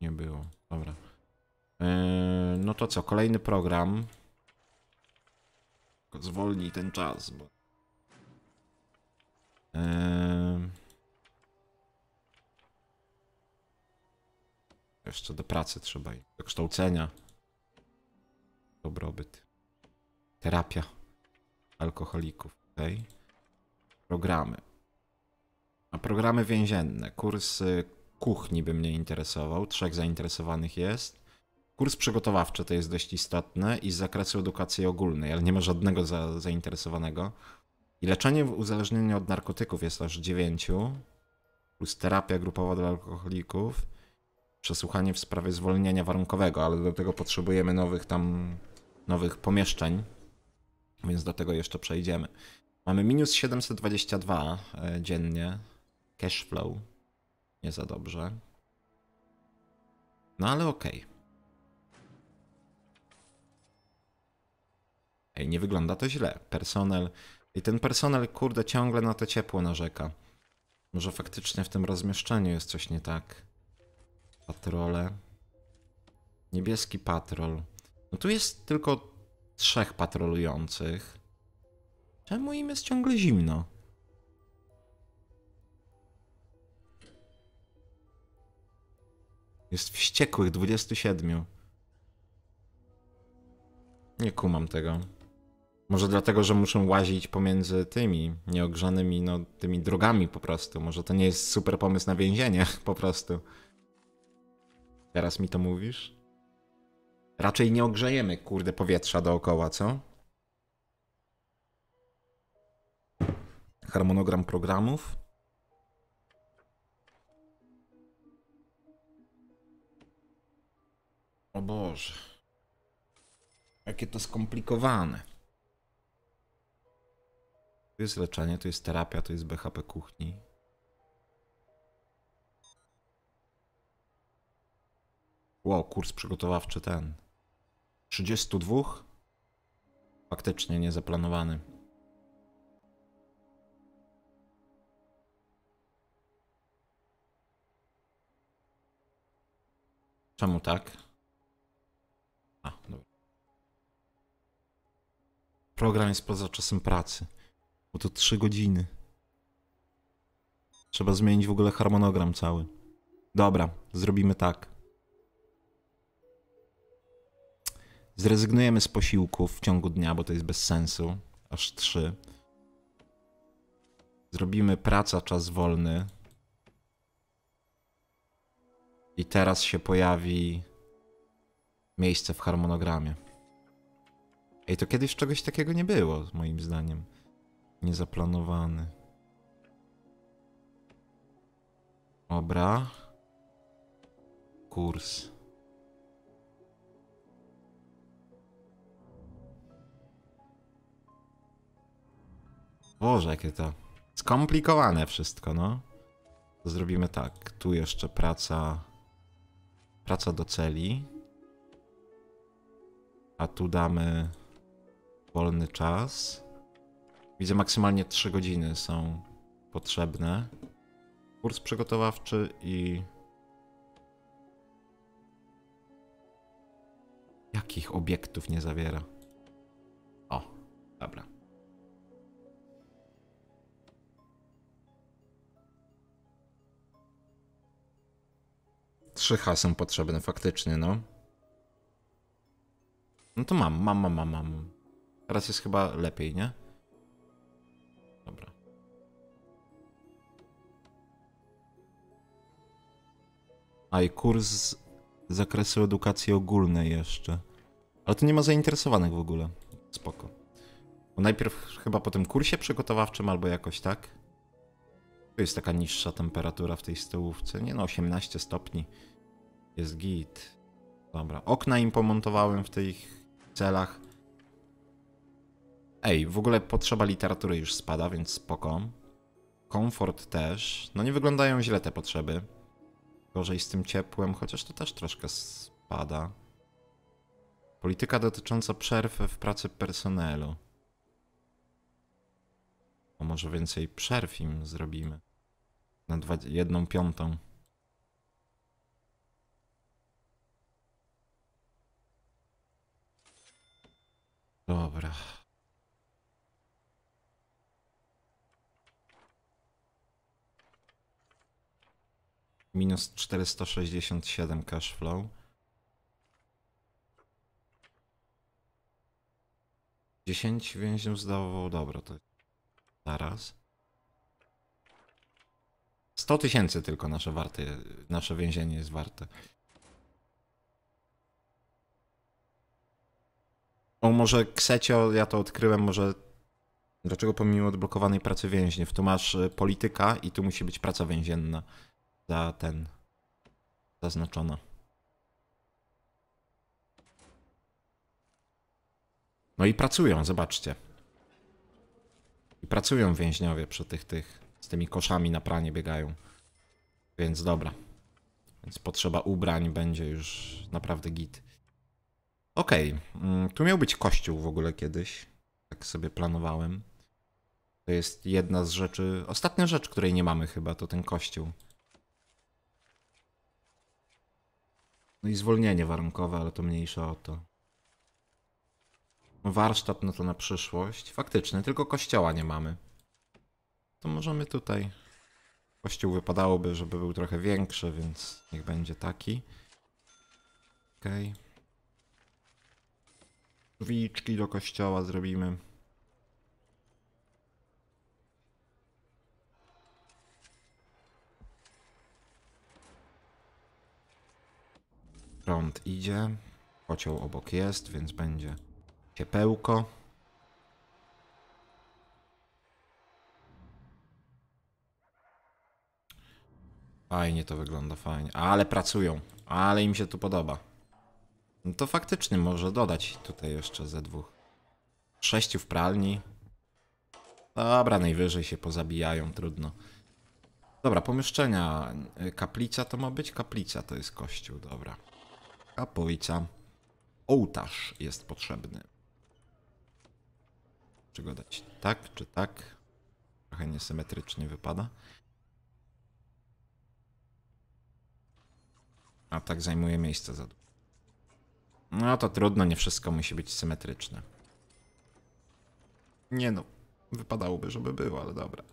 Nie było. Dobra. Eee, no to co, kolejny program. Tylko zwolnij ten czas, bo... Eee... Jeszcze do pracy trzeba i do kształcenia. Dobrobyt. Terapia alkoholików. Okay. Programy. A programy więzienne. Kursy kuchni by mnie interesował. Trzech zainteresowanych jest. Kurs przygotowawczy to jest dość istotne i z zakresu edukacji ogólnej, ale nie ma żadnego za, zainteresowanego. I leczenie w uzależnieniu od narkotyków jest aż dziewięciu, plus terapia grupowa dla alkoholików, przesłuchanie w sprawie zwolnienia warunkowego, ale do tego potrzebujemy nowych tam, nowych pomieszczeń, więc do tego jeszcze przejdziemy. Mamy minus 722 e, dziennie cash flow, nie za dobrze. No ale okej. Okay. Ej, nie wygląda to źle. Personel. I ten personel, kurde, ciągle na to ciepło narzeka. Może faktycznie w tym rozmieszczeniu jest coś nie tak. Patrole. Niebieski patrol. No tu jest tylko trzech patrolujących. Czemu im jest ciągle zimno? Jest wściekłych 27. Nie kumam tego. Może dlatego, że muszę łazić pomiędzy tymi nieogrzanymi, no tymi drogami po prostu. Może to nie jest super pomysł na więzienie po prostu. Teraz mi to mówisz? Raczej nie ogrzejemy, kurde, powietrza dookoła, co? Harmonogram programów. O Boże. Jakie to skomplikowane. Tu jest leczenie, to jest terapia, to jest BHP kuchni. Wow, kurs przygotowawczy ten. 32? Faktycznie niezaplanowany. Czemu tak? Program jest poza czasem pracy. Bo to 3 godziny. Trzeba zmienić w ogóle harmonogram cały. Dobra, zrobimy tak. Zrezygnujemy z posiłków w ciągu dnia, bo to jest bez sensu. Aż 3. Zrobimy praca, czas wolny. I teraz się pojawi miejsce w harmonogramie. Ej, to kiedyś czegoś takiego nie było, moim zdaniem. Niezaplanowany. Dobra. Kurs. Boże, jakie to skomplikowane wszystko, no. zrobimy tak. Tu jeszcze praca... Praca do celi. A tu damy wolny czas. Widzę maksymalnie 3 godziny są potrzebne. Kurs przygotowawczy i... Jakich obiektów nie zawiera? O, dobra. Trzy H są potrzebne faktycznie, no. No to mam, mam, mam, mam. mam. Teraz jest chyba lepiej, nie? Dobra. A i kurs z zakresu edukacji ogólnej jeszcze. Ale tu nie ma zainteresowanych w ogóle. Spoko. Bo najpierw chyba po tym kursie przygotowawczym albo jakoś tak. Tu jest taka niższa temperatura w tej stołówce. Nie no, 18 stopni. Jest git. Dobra, okna im pomontowałem w tych celach. Ej, w ogóle potrzeba literatury już spada, więc spoko. Komfort też. No nie wyglądają źle te potrzeby. Gorzej z tym ciepłem, chociaż to też troszkę spada. Polityka dotycząca przerw w pracy personelu. A no może więcej przerw im zrobimy. Na dwa, jedną piątą. Dobra. Minus 467 cash flow. 10 więźniów zdawało dobro, to zaraz. 100 tysięcy tylko nasze, warte, nasze więzienie jest warte. O, może Ksecio, ja to odkryłem, może... Dlaczego pomimo odblokowanej pracy więźniów? Tu masz y, polityka i tu musi być praca więzienna za ten zaznaczona. No i pracują, zobaczcie. I pracują więźniowie przy tych, tych, z tymi koszami na pranie biegają. Więc dobra. Więc potrzeba ubrań będzie już naprawdę git. Okej, okay. Mm, tu miał być kościół w ogóle kiedyś. Tak sobie planowałem. To jest jedna z rzeczy, ostatnia rzecz, której nie mamy chyba, to ten kościół. No i zwolnienie warunkowe, ale to mniejsze o to. No warsztat, no to na przyszłość. Faktycznie, tylko kościoła nie mamy. To możemy tutaj... Kościół wypadałoby, żeby był trochę większy, więc niech będzie taki. Okej. Okay. do kościoła zrobimy. Prąd idzie. Kocioł obok jest, więc będzie ciepełko. Fajnie to wygląda, fajnie. Ale pracują. Ale im się tu podoba. No to faktycznie może dodać tutaj jeszcze ze dwóch. Sześciu w pralni. Dobra, najwyżej się pozabijają, trudno. Dobra, pomieszczenia. Kaplica to ma być? Kaplica to jest kościół, dobra. A kapojca. Ołtarz jest potrzebny. Czy go dać? Tak czy tak? Trochę niesymetrycznie wypada. A tak zajmuje miejsce za dużo. No to trudno, nie wszystko musi być symetryczne. Nie no, wypadałoby, żeby było, ale dobra.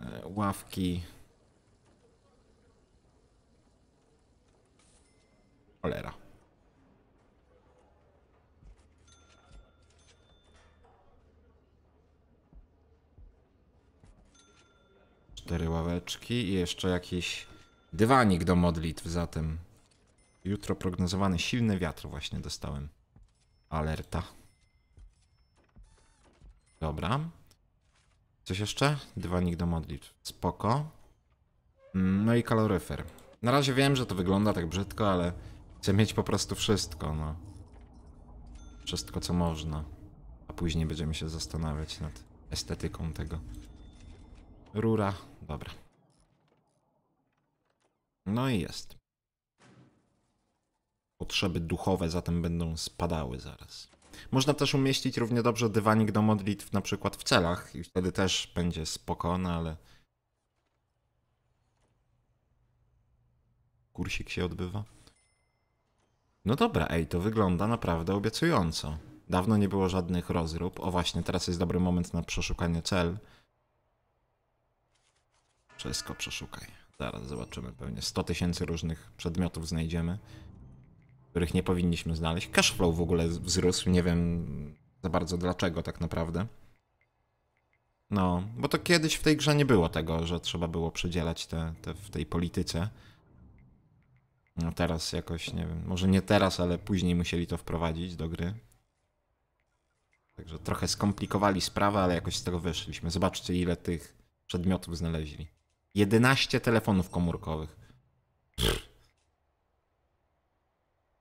E, ławki, Cholera. Cztery ławeczki i jeszcze jakiś dywanik do modlitw za tym. Jutro prognozowany silny wiatr właśnie dostałem. Alerta. Dobra. Coś jeszcze? Dywanik do modlitw. Spoko. Mm, no i kaloryfer. Na razie wiem, że to wygląda tak brzydko, ale Chcę mieć po prostu wszystko, no. Wszystko, co można. A później będziemy się zastanawiać nad estetyką tego. Rura. Dobra. No i jest. Potrzeby duchowe zatem będą spadały zaraz. Można też umieścić równie dobrze dywanik do modlitw na przykład w celach i wtedy też będzie spokojne, ale... Kursik się odbywa. No dobra, ej, to wygląda naprawdę obiecująco. Dawno nie było żadnych rozrób. O właśnie, teraz jest dobry moment na przeszukanie cel. Wszystko przeszukaj. Zaraz zobaczymy pewnie. 100 tysięcy różnych przedmiotów znajdziemy, których nie powinniśmy znaleźć. Cashflow w ogóle wzrósł, nie wiem za bardzo dlaczego tak naprawdę. No, bo to kiedyś w tej grze nie było tego, że trzeba było przydzielać te, te w tej polityce. No teraz jakoś, nie wiem, może nie teraz, ale później musieli to wprowadzić do gry. Także trochę skomplikowali sprawę, ale jakoś z tego wyszliśmy. Zobaczcie, ile tych przedmiotów znaleźli. 11 telefonów komórkowych. Pff.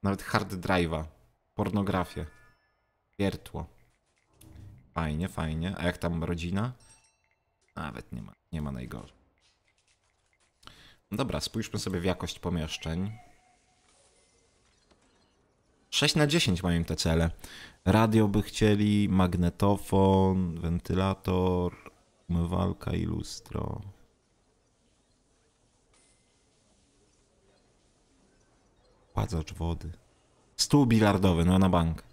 Nawet hard drive'a. Pornografię. Wiertło. Fajnie, fajnie. A jak tam rodzina? Nawet nie ma, nie ma najgorzej. Dobra, spójrzmy sobie w jakość pomieszczeń. 6 na 10 mają te cele. Radio by chcieli, magnetofon, wentylator, umywalka i lustro. Płazacz wody. Stół bilardowy, no na bank.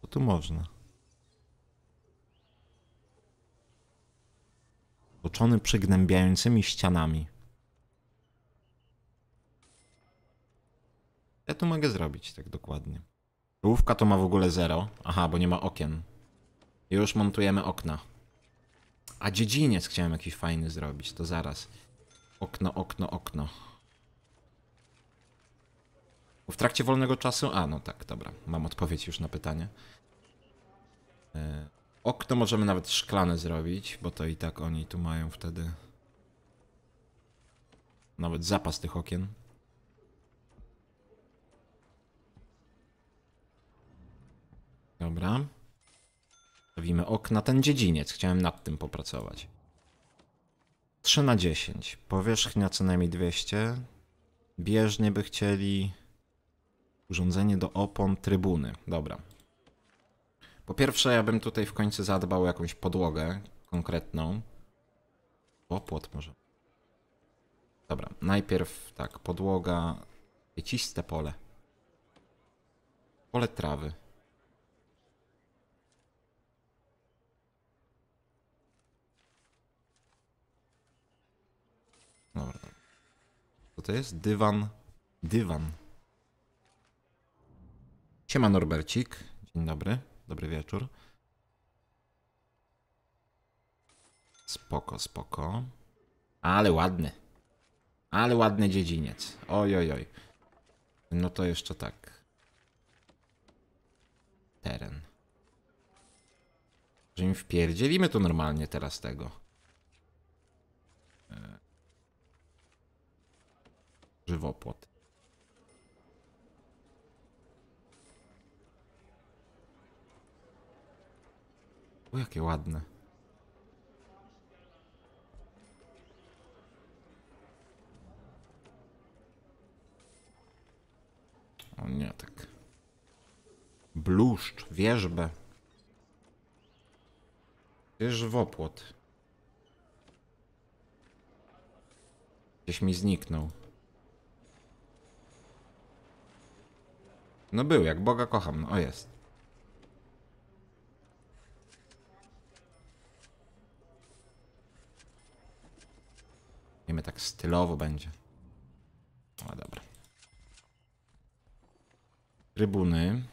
Co tu można? otoczony przygnębiającymi ścianami. Ja to mogę zrobić tak dokładnie. Rówka to ma w ogóle zero. Aha, bo nie ma okien. Już montujemy okna. A dziedziniec chciałem jakiś fajny zrobić, to zaraz. Okno, okno, okno. W trakcie wolnego czasu... A, no tak, dobra. Mam odpowiedź już na pytanie. Okno możemy nawet szklane zrobić, bo to i tak oni tu mają wtedy nawet zapas tych okien. Dobra. Stawimy okna. Ten dziedziniec, chciałem nad tym popracować. 3 na 10. Powierzchnia co najmniej 200. Bieżnie by chcieli urządzenie do opon trybuny. Dobra, po pierwsze, ja bym tutaj w końcu zadbał o jakąś podłogę konkretną. O, płot może. Dobra, najpierw tak, podłoga, wieciste pole. Pole trawy. Dobra. Co to jest? Dywan. Dywan. Siema Norbercik. Dzień dobry. Dobry wieczór. Spoko, spoko. Ale ładny. Ale ładny dziedziniec. Oj, oj, oj. No to jeszcze tak. Teren. Że im wpierdzielimy tu normalnie teraz tego. E. Żywopłot. O, jakie ładne. O nie, tak. Bluszcz, wierzbę. Wierzwopłot. Gdzieś mi zniknął. No był, jak Boga kocham. No o jest. Wiemy tak stylowo będzie. No dobra. Trybuny.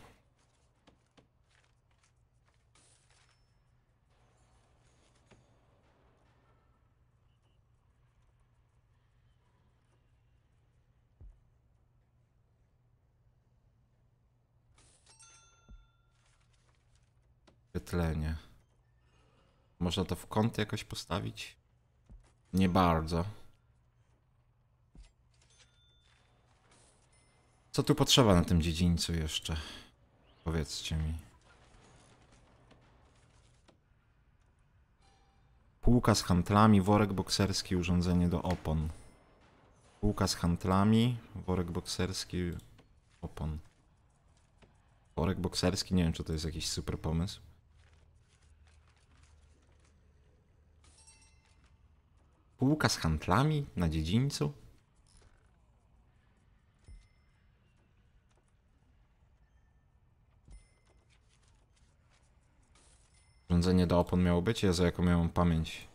Wytlenie. Można to w kąt jakoś postawić? Nie bardzo. Co tu potrzeba na tym dziedzińcu jeszcze? Powiedzcie mi. Półka z hantlami, worek bokserski, urządzenie do opon. Półka z hantlami, worek bokserski, opon. Worek bokserski, nie wiem czy to jest jakiś super pomysł. Półka z hantlami na dziedzińcu? Urządzenie do opon miało być? Jezu, jaką miałem pamięć.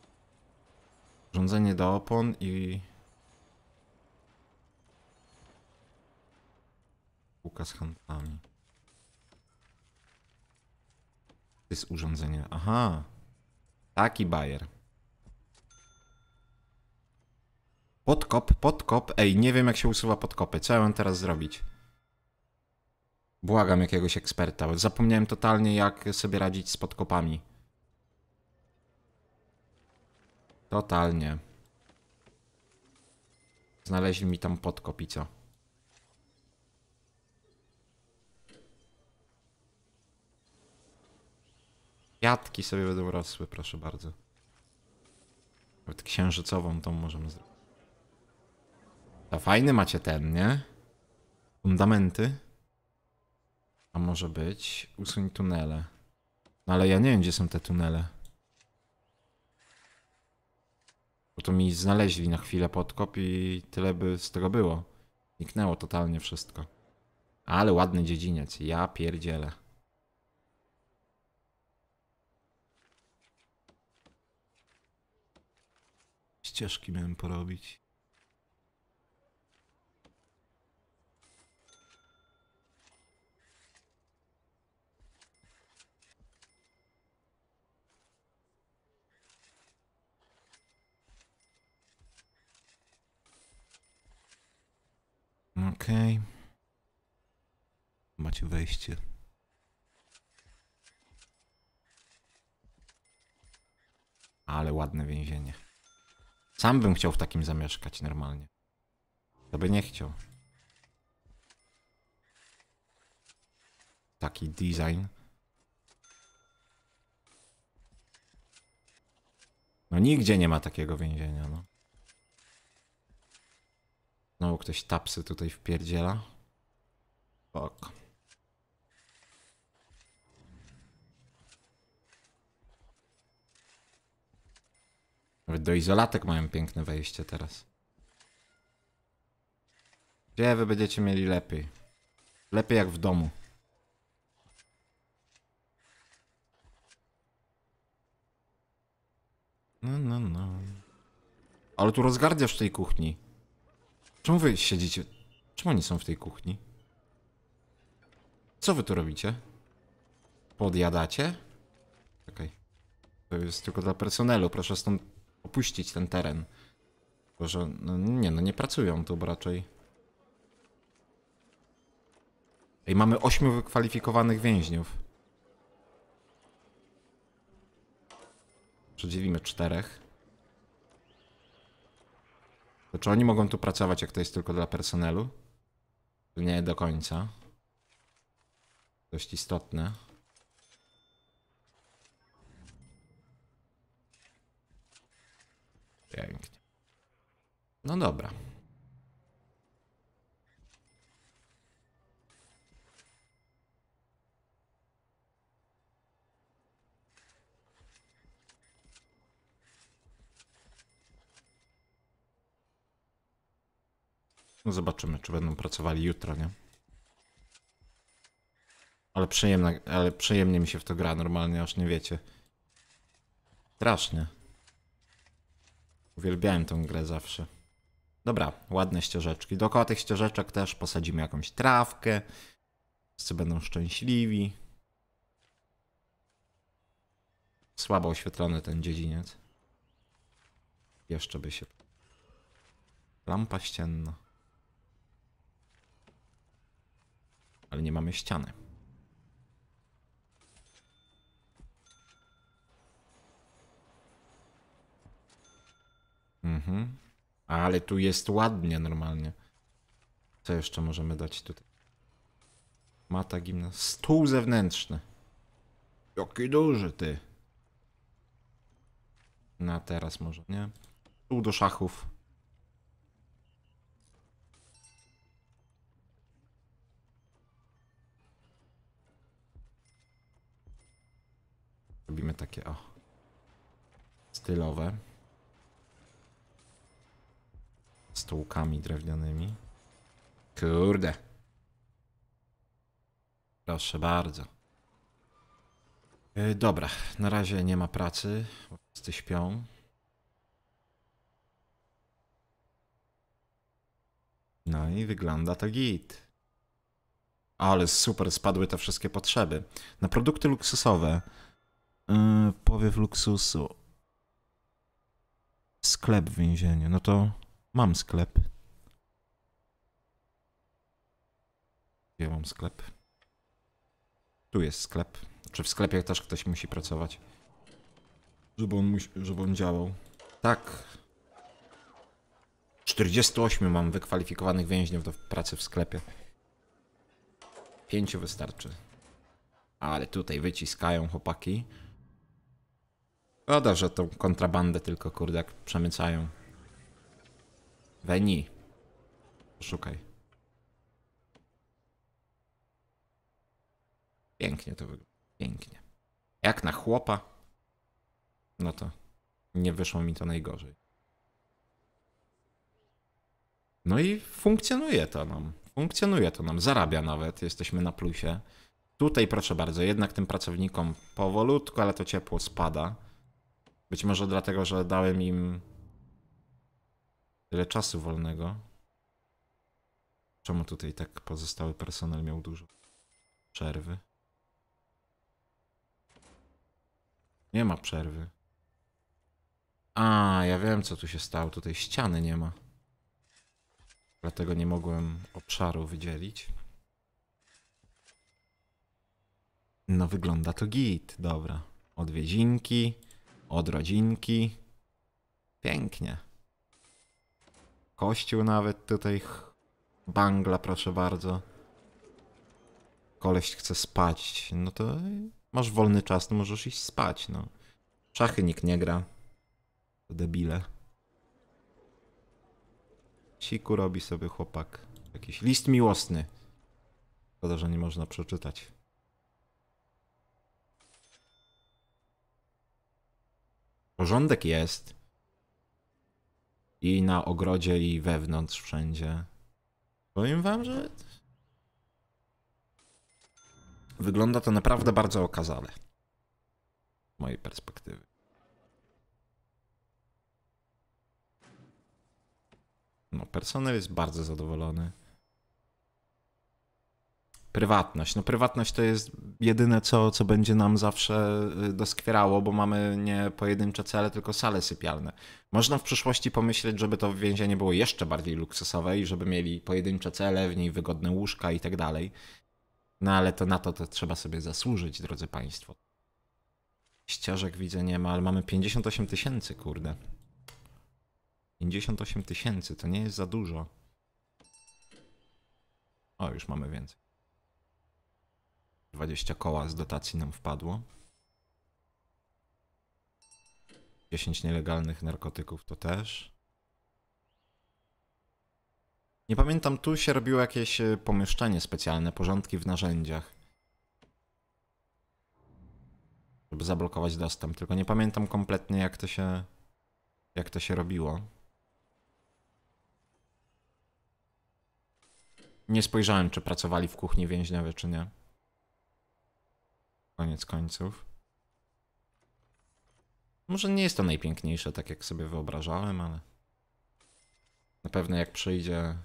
Urządzenie do opon i... Półka z handlami. To jest urządzenie... Aha! Taki bajer. Podkop, podkop. Ej, nie wiem jak się usuwa podkopy. Co ja mam teraz zrobić? Błagam jakiegoś eksperta, bo zapomniałem totalnie jak sobie radzić z podkopami. Totalnie. Znaleźli mi tam podkop i co? Jatki sobie będą rosły, proszę bardzo. Nawet księżycową tą możemy zrobić. To fajny macie ten, nie? Fundamenty. A może być? Usuń tunele. No ale ja nie wiem, gdzie są te tunele. Bo to mi znaleźli na chwilę podkop i tyle by z tego było. Zniknęło totalnie wszystko. Ale ładny dziedziniec. Ja pierdzielę. Ścieżki miałem porobić. Okej. Okay. Macie wejście. Ale ładne więzienie. Sam bym chciał w takim zamieszkać normalnie. To by nie chciał. Taki design. No nigdzie nie ma takiego więzienia, no. Znowu ktoś tapsy tutaj wpierdziela. Fuck. Nawet do izolatek mają piękne wejście teraz. Gdzie wy będziecie mieli lepiej? Lepiej jak w domu. No, no, no. Ale tu rozgardiasz w tej kuchni. Czemu wy siedzicie? Czemu oni są w tej kuchni? Co wy tu robicie? Podjadacie? Okej. To jest tylko dla personelu. Proszę stąd opuścić ten teren. Proszę, no nie, no nie pracują tu raczej. Ej, mamy ośmiu wykwalifikowanych więźniów. Przedzielimy czterech. To czy oni mogą tu pracować, jak to jest tylko dla personelu? Nie do końca. Dość istotne. Pięknie. No dobra. No zobaczymy, czy będą pracowali jutro, nie? Ale przyjemne, ale przyjemnie mi się w to gra, normalnie aż nie wiecie. Strasznie. Uwielbiałem tę grę zawsze. Dobra, ładne ścieżeczki. Dookoła tych ścieżeczek też posadzimy jakąś trawkę. Wszyscy będą szczęśliwi. Słabo oświetlony ten dziedziniec. Jeszcze by się... Lampa ścienna. ale nie mamy ściany. Mhm. Ale tu jest ładnie normalnie. Co jeszcze możemy dać tutaj? Mata gimnastyczna. Stół zewnętrzny. Jaki duży ty. Na teraz może, nie? Stół do szachów. Robimy takie o. Stylowe. Z drewnianymi. Kurde. Proszę bardzo. Yy, dobra, na razie nie ma pracy. Wszyscy śpią. No i wygląda to git. Ale super, spadły te wszystkie potrzeby. Na produkty luksusowe Y, powiew luksusu. Sklep w więzieniu. No to mam sklep. Gdzie mam sklep? Tu jest sklep. Czy w sklepie też ktoś musi pracować? Żeby on, musi, żeby on działał. Tak. 48 mam wykwalifikowanych więźniów do pracy w sklepie. 5 wystarczy. Ale tutaj wyciskają chłopaki. Szkoda, że tą kontrabandę tylko, kurde, jak przemycają. Weni. Szukaj. Pięknie to wygląda. Pięknie. Jak na chłopa, no to nie wyszło mi to najgorzej. No i funkcjonuje to nam. Funkcjonuje to nam. Zarabia nawet. Jesteśmy na plusie. Tutaj proszę bardzo, jednak tym pracownikom powolutku, ale to ciepło spada. Być może dlatego, że dałem im tyle czasu wolnego. Czemu tutaj tak pozostały personel miał dużo przerwy? Nie ma przerwy. A, ja wiem co tu się stało. Tutaj ściany nie ma. Dlatego nie mogłem obszaru wydzielić. No wygląda to git. Dobra. Odwiedzinki odrodzinki. Pięknie. Kościół nawet tutaj. Bangla, proszę bardzo. Koleś chce spać. No to masz wolny czas, no możesz iść spać, no. Szachy nikt nie gra. To debile. Siku robi sobie chłopak. Jakiś list miłosny. Szkoda, że nie można przeczytać. Porządek jest. I na ogrodzie, i wewnątrz, wszędzie. Powiem wam, że... Wygląda to naprawdę bardzo okazale. Z mojej perspektywy. No, personel jest bardzo zadowolony. Prywatność. No prywatność to jest jedyne, co, co będzie nam zawsze y, doskwierało, bo mamy nie pojedyncze cele, tylko sale sypialne. Można w przyszłości pomyśleć, żeby to więzienie było jeszcze bardziej luksusowe i żeby mieli pojedyncze cele, w niej wygodne łóżka i tak dalej. No ale to na to, to trzeba sobie zasłużyć, drodzy Państwo. Ścieżek widzę nie ma, ale mamy 58 tysięcy, kurde. 58 tysięcy, to nie jest za dużo. O, już mamy więcej. 20 koła z dotacji nam wpadło. 10 nielegalnych narkotyków to też. Nie pamiętam, tu się robiło jakieś e, pomieszczenie specjalne, porządki w narzędziach. Żeby zablokować dostęp, tylko nie pamiętam kompletnie jak to się... jak to się robiło. Nie spojrzałem, czy pracowali w kuchni więźniowie, czy nie koniec końców. Może nie jest to najpiękniejsze, tak jak sobie wyobrażałem, ale na pewno jak przyjdzie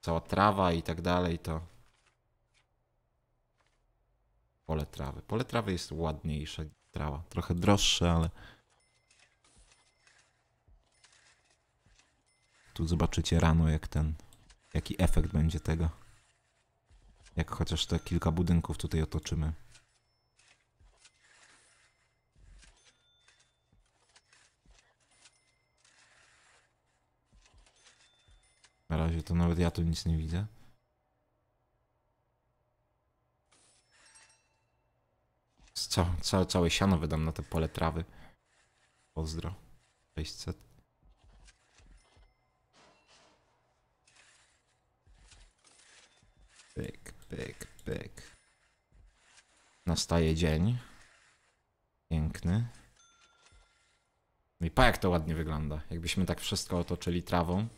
cała trawa i tak dalej, to pole trawy. Pole trawy jest ładniejsze trawa. Trochę droższe, ale tu zobaczycie rano, jak ten, jaki efekt będzie tego. Jak chociaż te kilka budynków tutaj otoczymy. Na razie to nawet ja tu nic nie widzę. Ca ca całe siano wydam na te pole trawy. Pozdro. 600. Pyk, pyk, pyk. Nastaje dzień. Piękny. No I pa jak to ładnie wygląda. Jakbyśmy tak wszystko otoczyli trawą.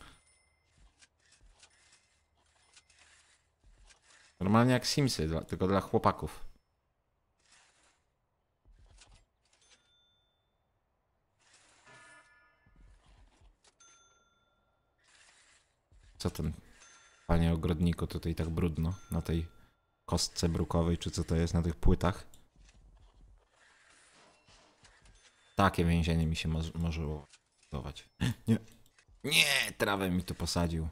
Normalnie jak Simsy, tylko dla chłopaków. Co ten, panie ogrodniku, tutaj tak brudno na tej kostce brukowej, czy co to jest, na tych płytach? Takie więzienie mi się może budować. Nie. Nie, trawę mi tu posadził.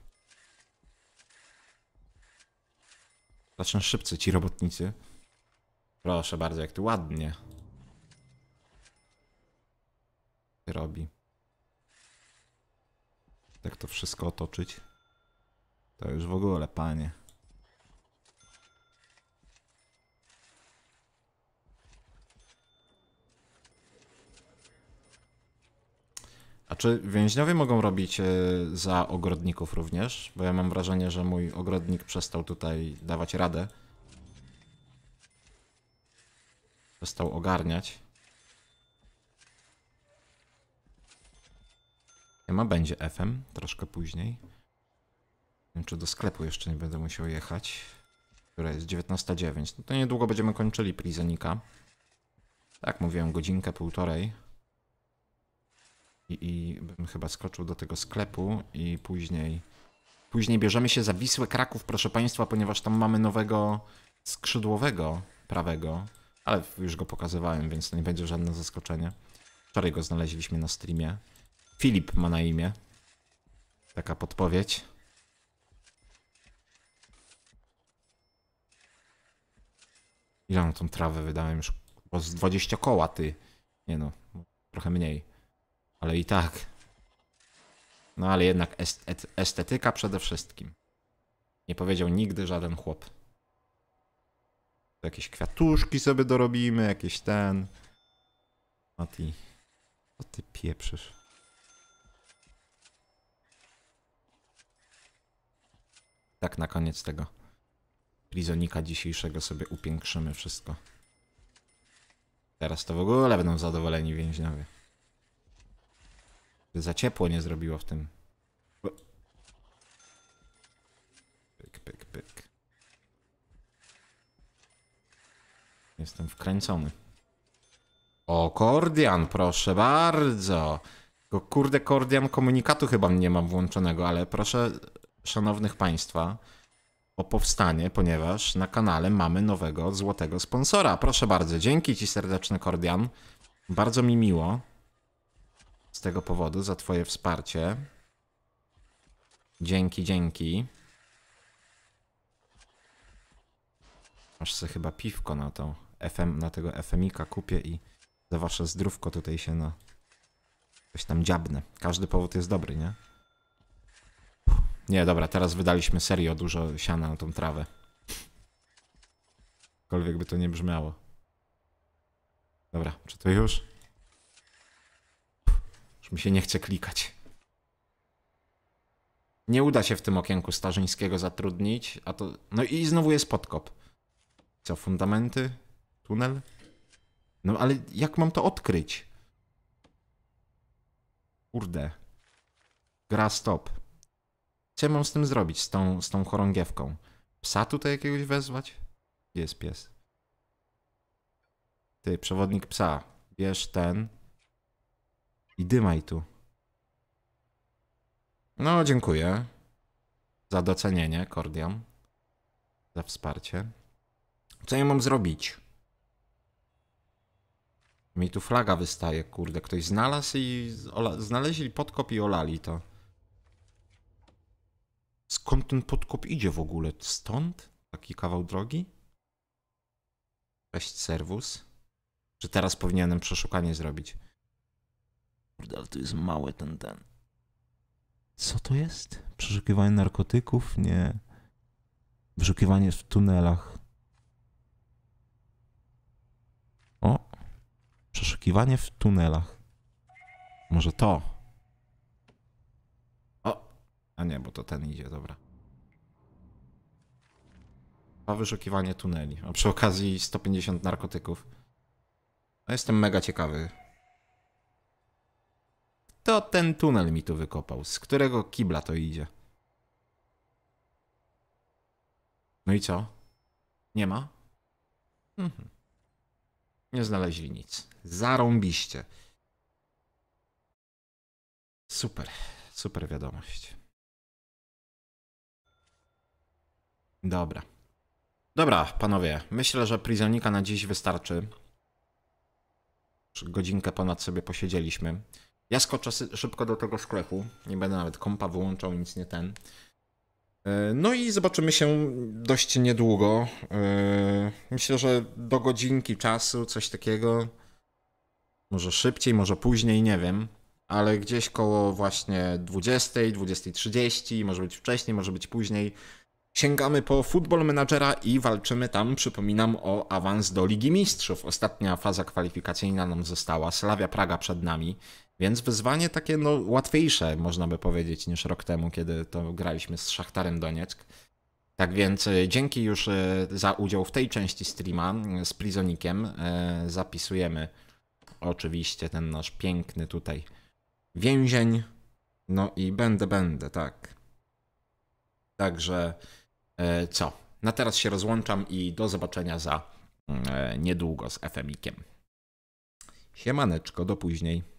Zaczną szybcy ci robotnicy. Proszę bardzo, jak tu ładnie. Robi. Tak to wszystko otoczyć. To już w ogóle, panie. A czy więźniowie mogą robić e, za ogrodników również? Bo ja mam wrażenie, że mój ogrodnik przestał tutaj dawać radę. Przestał ogarniać. Nie ma, będzie FM troszkę później. Nie wiem, czy do sklepu jeszcze nie będę musiał jechać. Która jest 19.09. No to niedługo będziemy kończyli Prizonika. Tak, mówiłem godzinkę, półtorej i, i bym chyba skoczył do tego sklepu i później... Później bierzemy się za Wisłę Kraków, proszę Państwa, ponieważ tam mamy nowego skrzydłowego prawego, ale już go pokazywałem, więc to nie będzie żadne zaskoczenie. Wczoraj go znaleźliśmy na streamie. Filip ma na imię. Taka podpowiedź. Ile na tą trawę wydałem już? Bo z 20 koła, ty. Nie no, trochę mniej. Ale i tak. No ale jednak estetyka przede wszystkim. Nie powiedział nigdy żaden chłop. Jakieś kwiatuszki sobie dorobimy, jakiś ten. Mati. Co ty pieprzysz? Tak na koniec tego prizonika dzisiejszego sobie upiększymy wszystko. Teraz to w ogóle będą zadowoleni więźniowie za ciepło nie zrobiło w tym. Pyk, pyk, pyk. Jestem wkręcony. O, kordian, proszę bardzo. Tylko kurde, kordian komunikatu chyba nie mam włączonego, ale proszę szanownych państwa o powstanie, ponieważ na kanale mamy nowego złotego sponsora. Proszę bardzo, dzięki ci serdeczny kordian. Bardzo mi miło z tego powodu, za Twoje wsparcie. Dzięki, dzięki. Aż sobie chyba piwko na tą FM, na tego FMika kupię i za wasze zdrówko tutaj się na coś tam dziabnę. Każdy powód jest dobry, nie? Nie, dobra, teraz wydaliśmy serio dużo siana na tą trawę. Cokolwiek by to nie brzmiało. Dobra, czy to już? mi się nie chce klikać. Nie uda się w tym okienku Starzyńskiego zatrudnić, a to... No i znowu jest podkop. Co, fundamenty? Tunel? No ale jak mam to odkryć? Kurde. Gra stop. Co ja mam z tym zrobić, z tą, z tą chorągiewką? Psa tutaj jakiegoś wezwać? Jest pies. Ty, przewodnik psa. Bierz ten. I dymaj tu. No, dziękuję za docenienie, Kordiam. Za wsparcie. Co ja mam zrobić? Mi tu flaga wystaje, kurde. Ktoś znalazł i... Znaleźli podkop i olali to. Skąd ten podkop idzie w ogóle? Stąd? Taki kawał drogi? Cześć, serwus. Czy teraz powinienem przeszukanie zrobić? Kurde, ale to jest mały ten, ten. Co to jest? Przeszukiwanie narkotyków? Nie. Wyszukiwanie w tunelach. O. Przeszukiwanie w tunelach. Może to. O. A nie, bo to ten idzie, dobra. A wyszukiwanie tuneli. A przy okazji 150 narkotyków. No jestem mega ciekawy. To ten tunel mi tu wykopał. Z którego kibla to idzie? No i co? Nie ma? Mhm. Nie znaleźli nic. Zarąbiście. Super, super wiadomość. Dobra. Dobra, panowie, myślę, że prizionika na dziś wystarczy. Godzinkę ponad sobie posiedzieliśmy. Ja skoczę szybko do tego sklepu. Nie będę nawet kompa wyłączał, nic nie ten. E, no i zobaczymy się dość niedługo. E, myślę, że do godzinki czasu, coś takiego. Może szybciej, może później, nie wiem. Ale gdzieś koło właśnie 20, 20.30, może być wcześniej, może być później. Sięgamy po Football Managera i walczymy tam, przypominam, o awans do Ligi Mistrzów. Ostatnia faza kwalifikacyjna nam została. Slavia Praga przed nami. Więc wyzwanie takie no, łatwiejsze, można by powiedzieć, niż rok temu, kiedy to graliśmy z Szachtarem Donieck. Tak więc e, dzięki już e, za udział w tej części streama e, z Prizonikiem. Zapisujemy oczywiście ten nasz piękny tutaj więzień. No i będę, będę, tak. Także co? Na teraz się rozłączam i do zobaczenia za mm, niedługo z FMikiem. Siemaneczko, do później.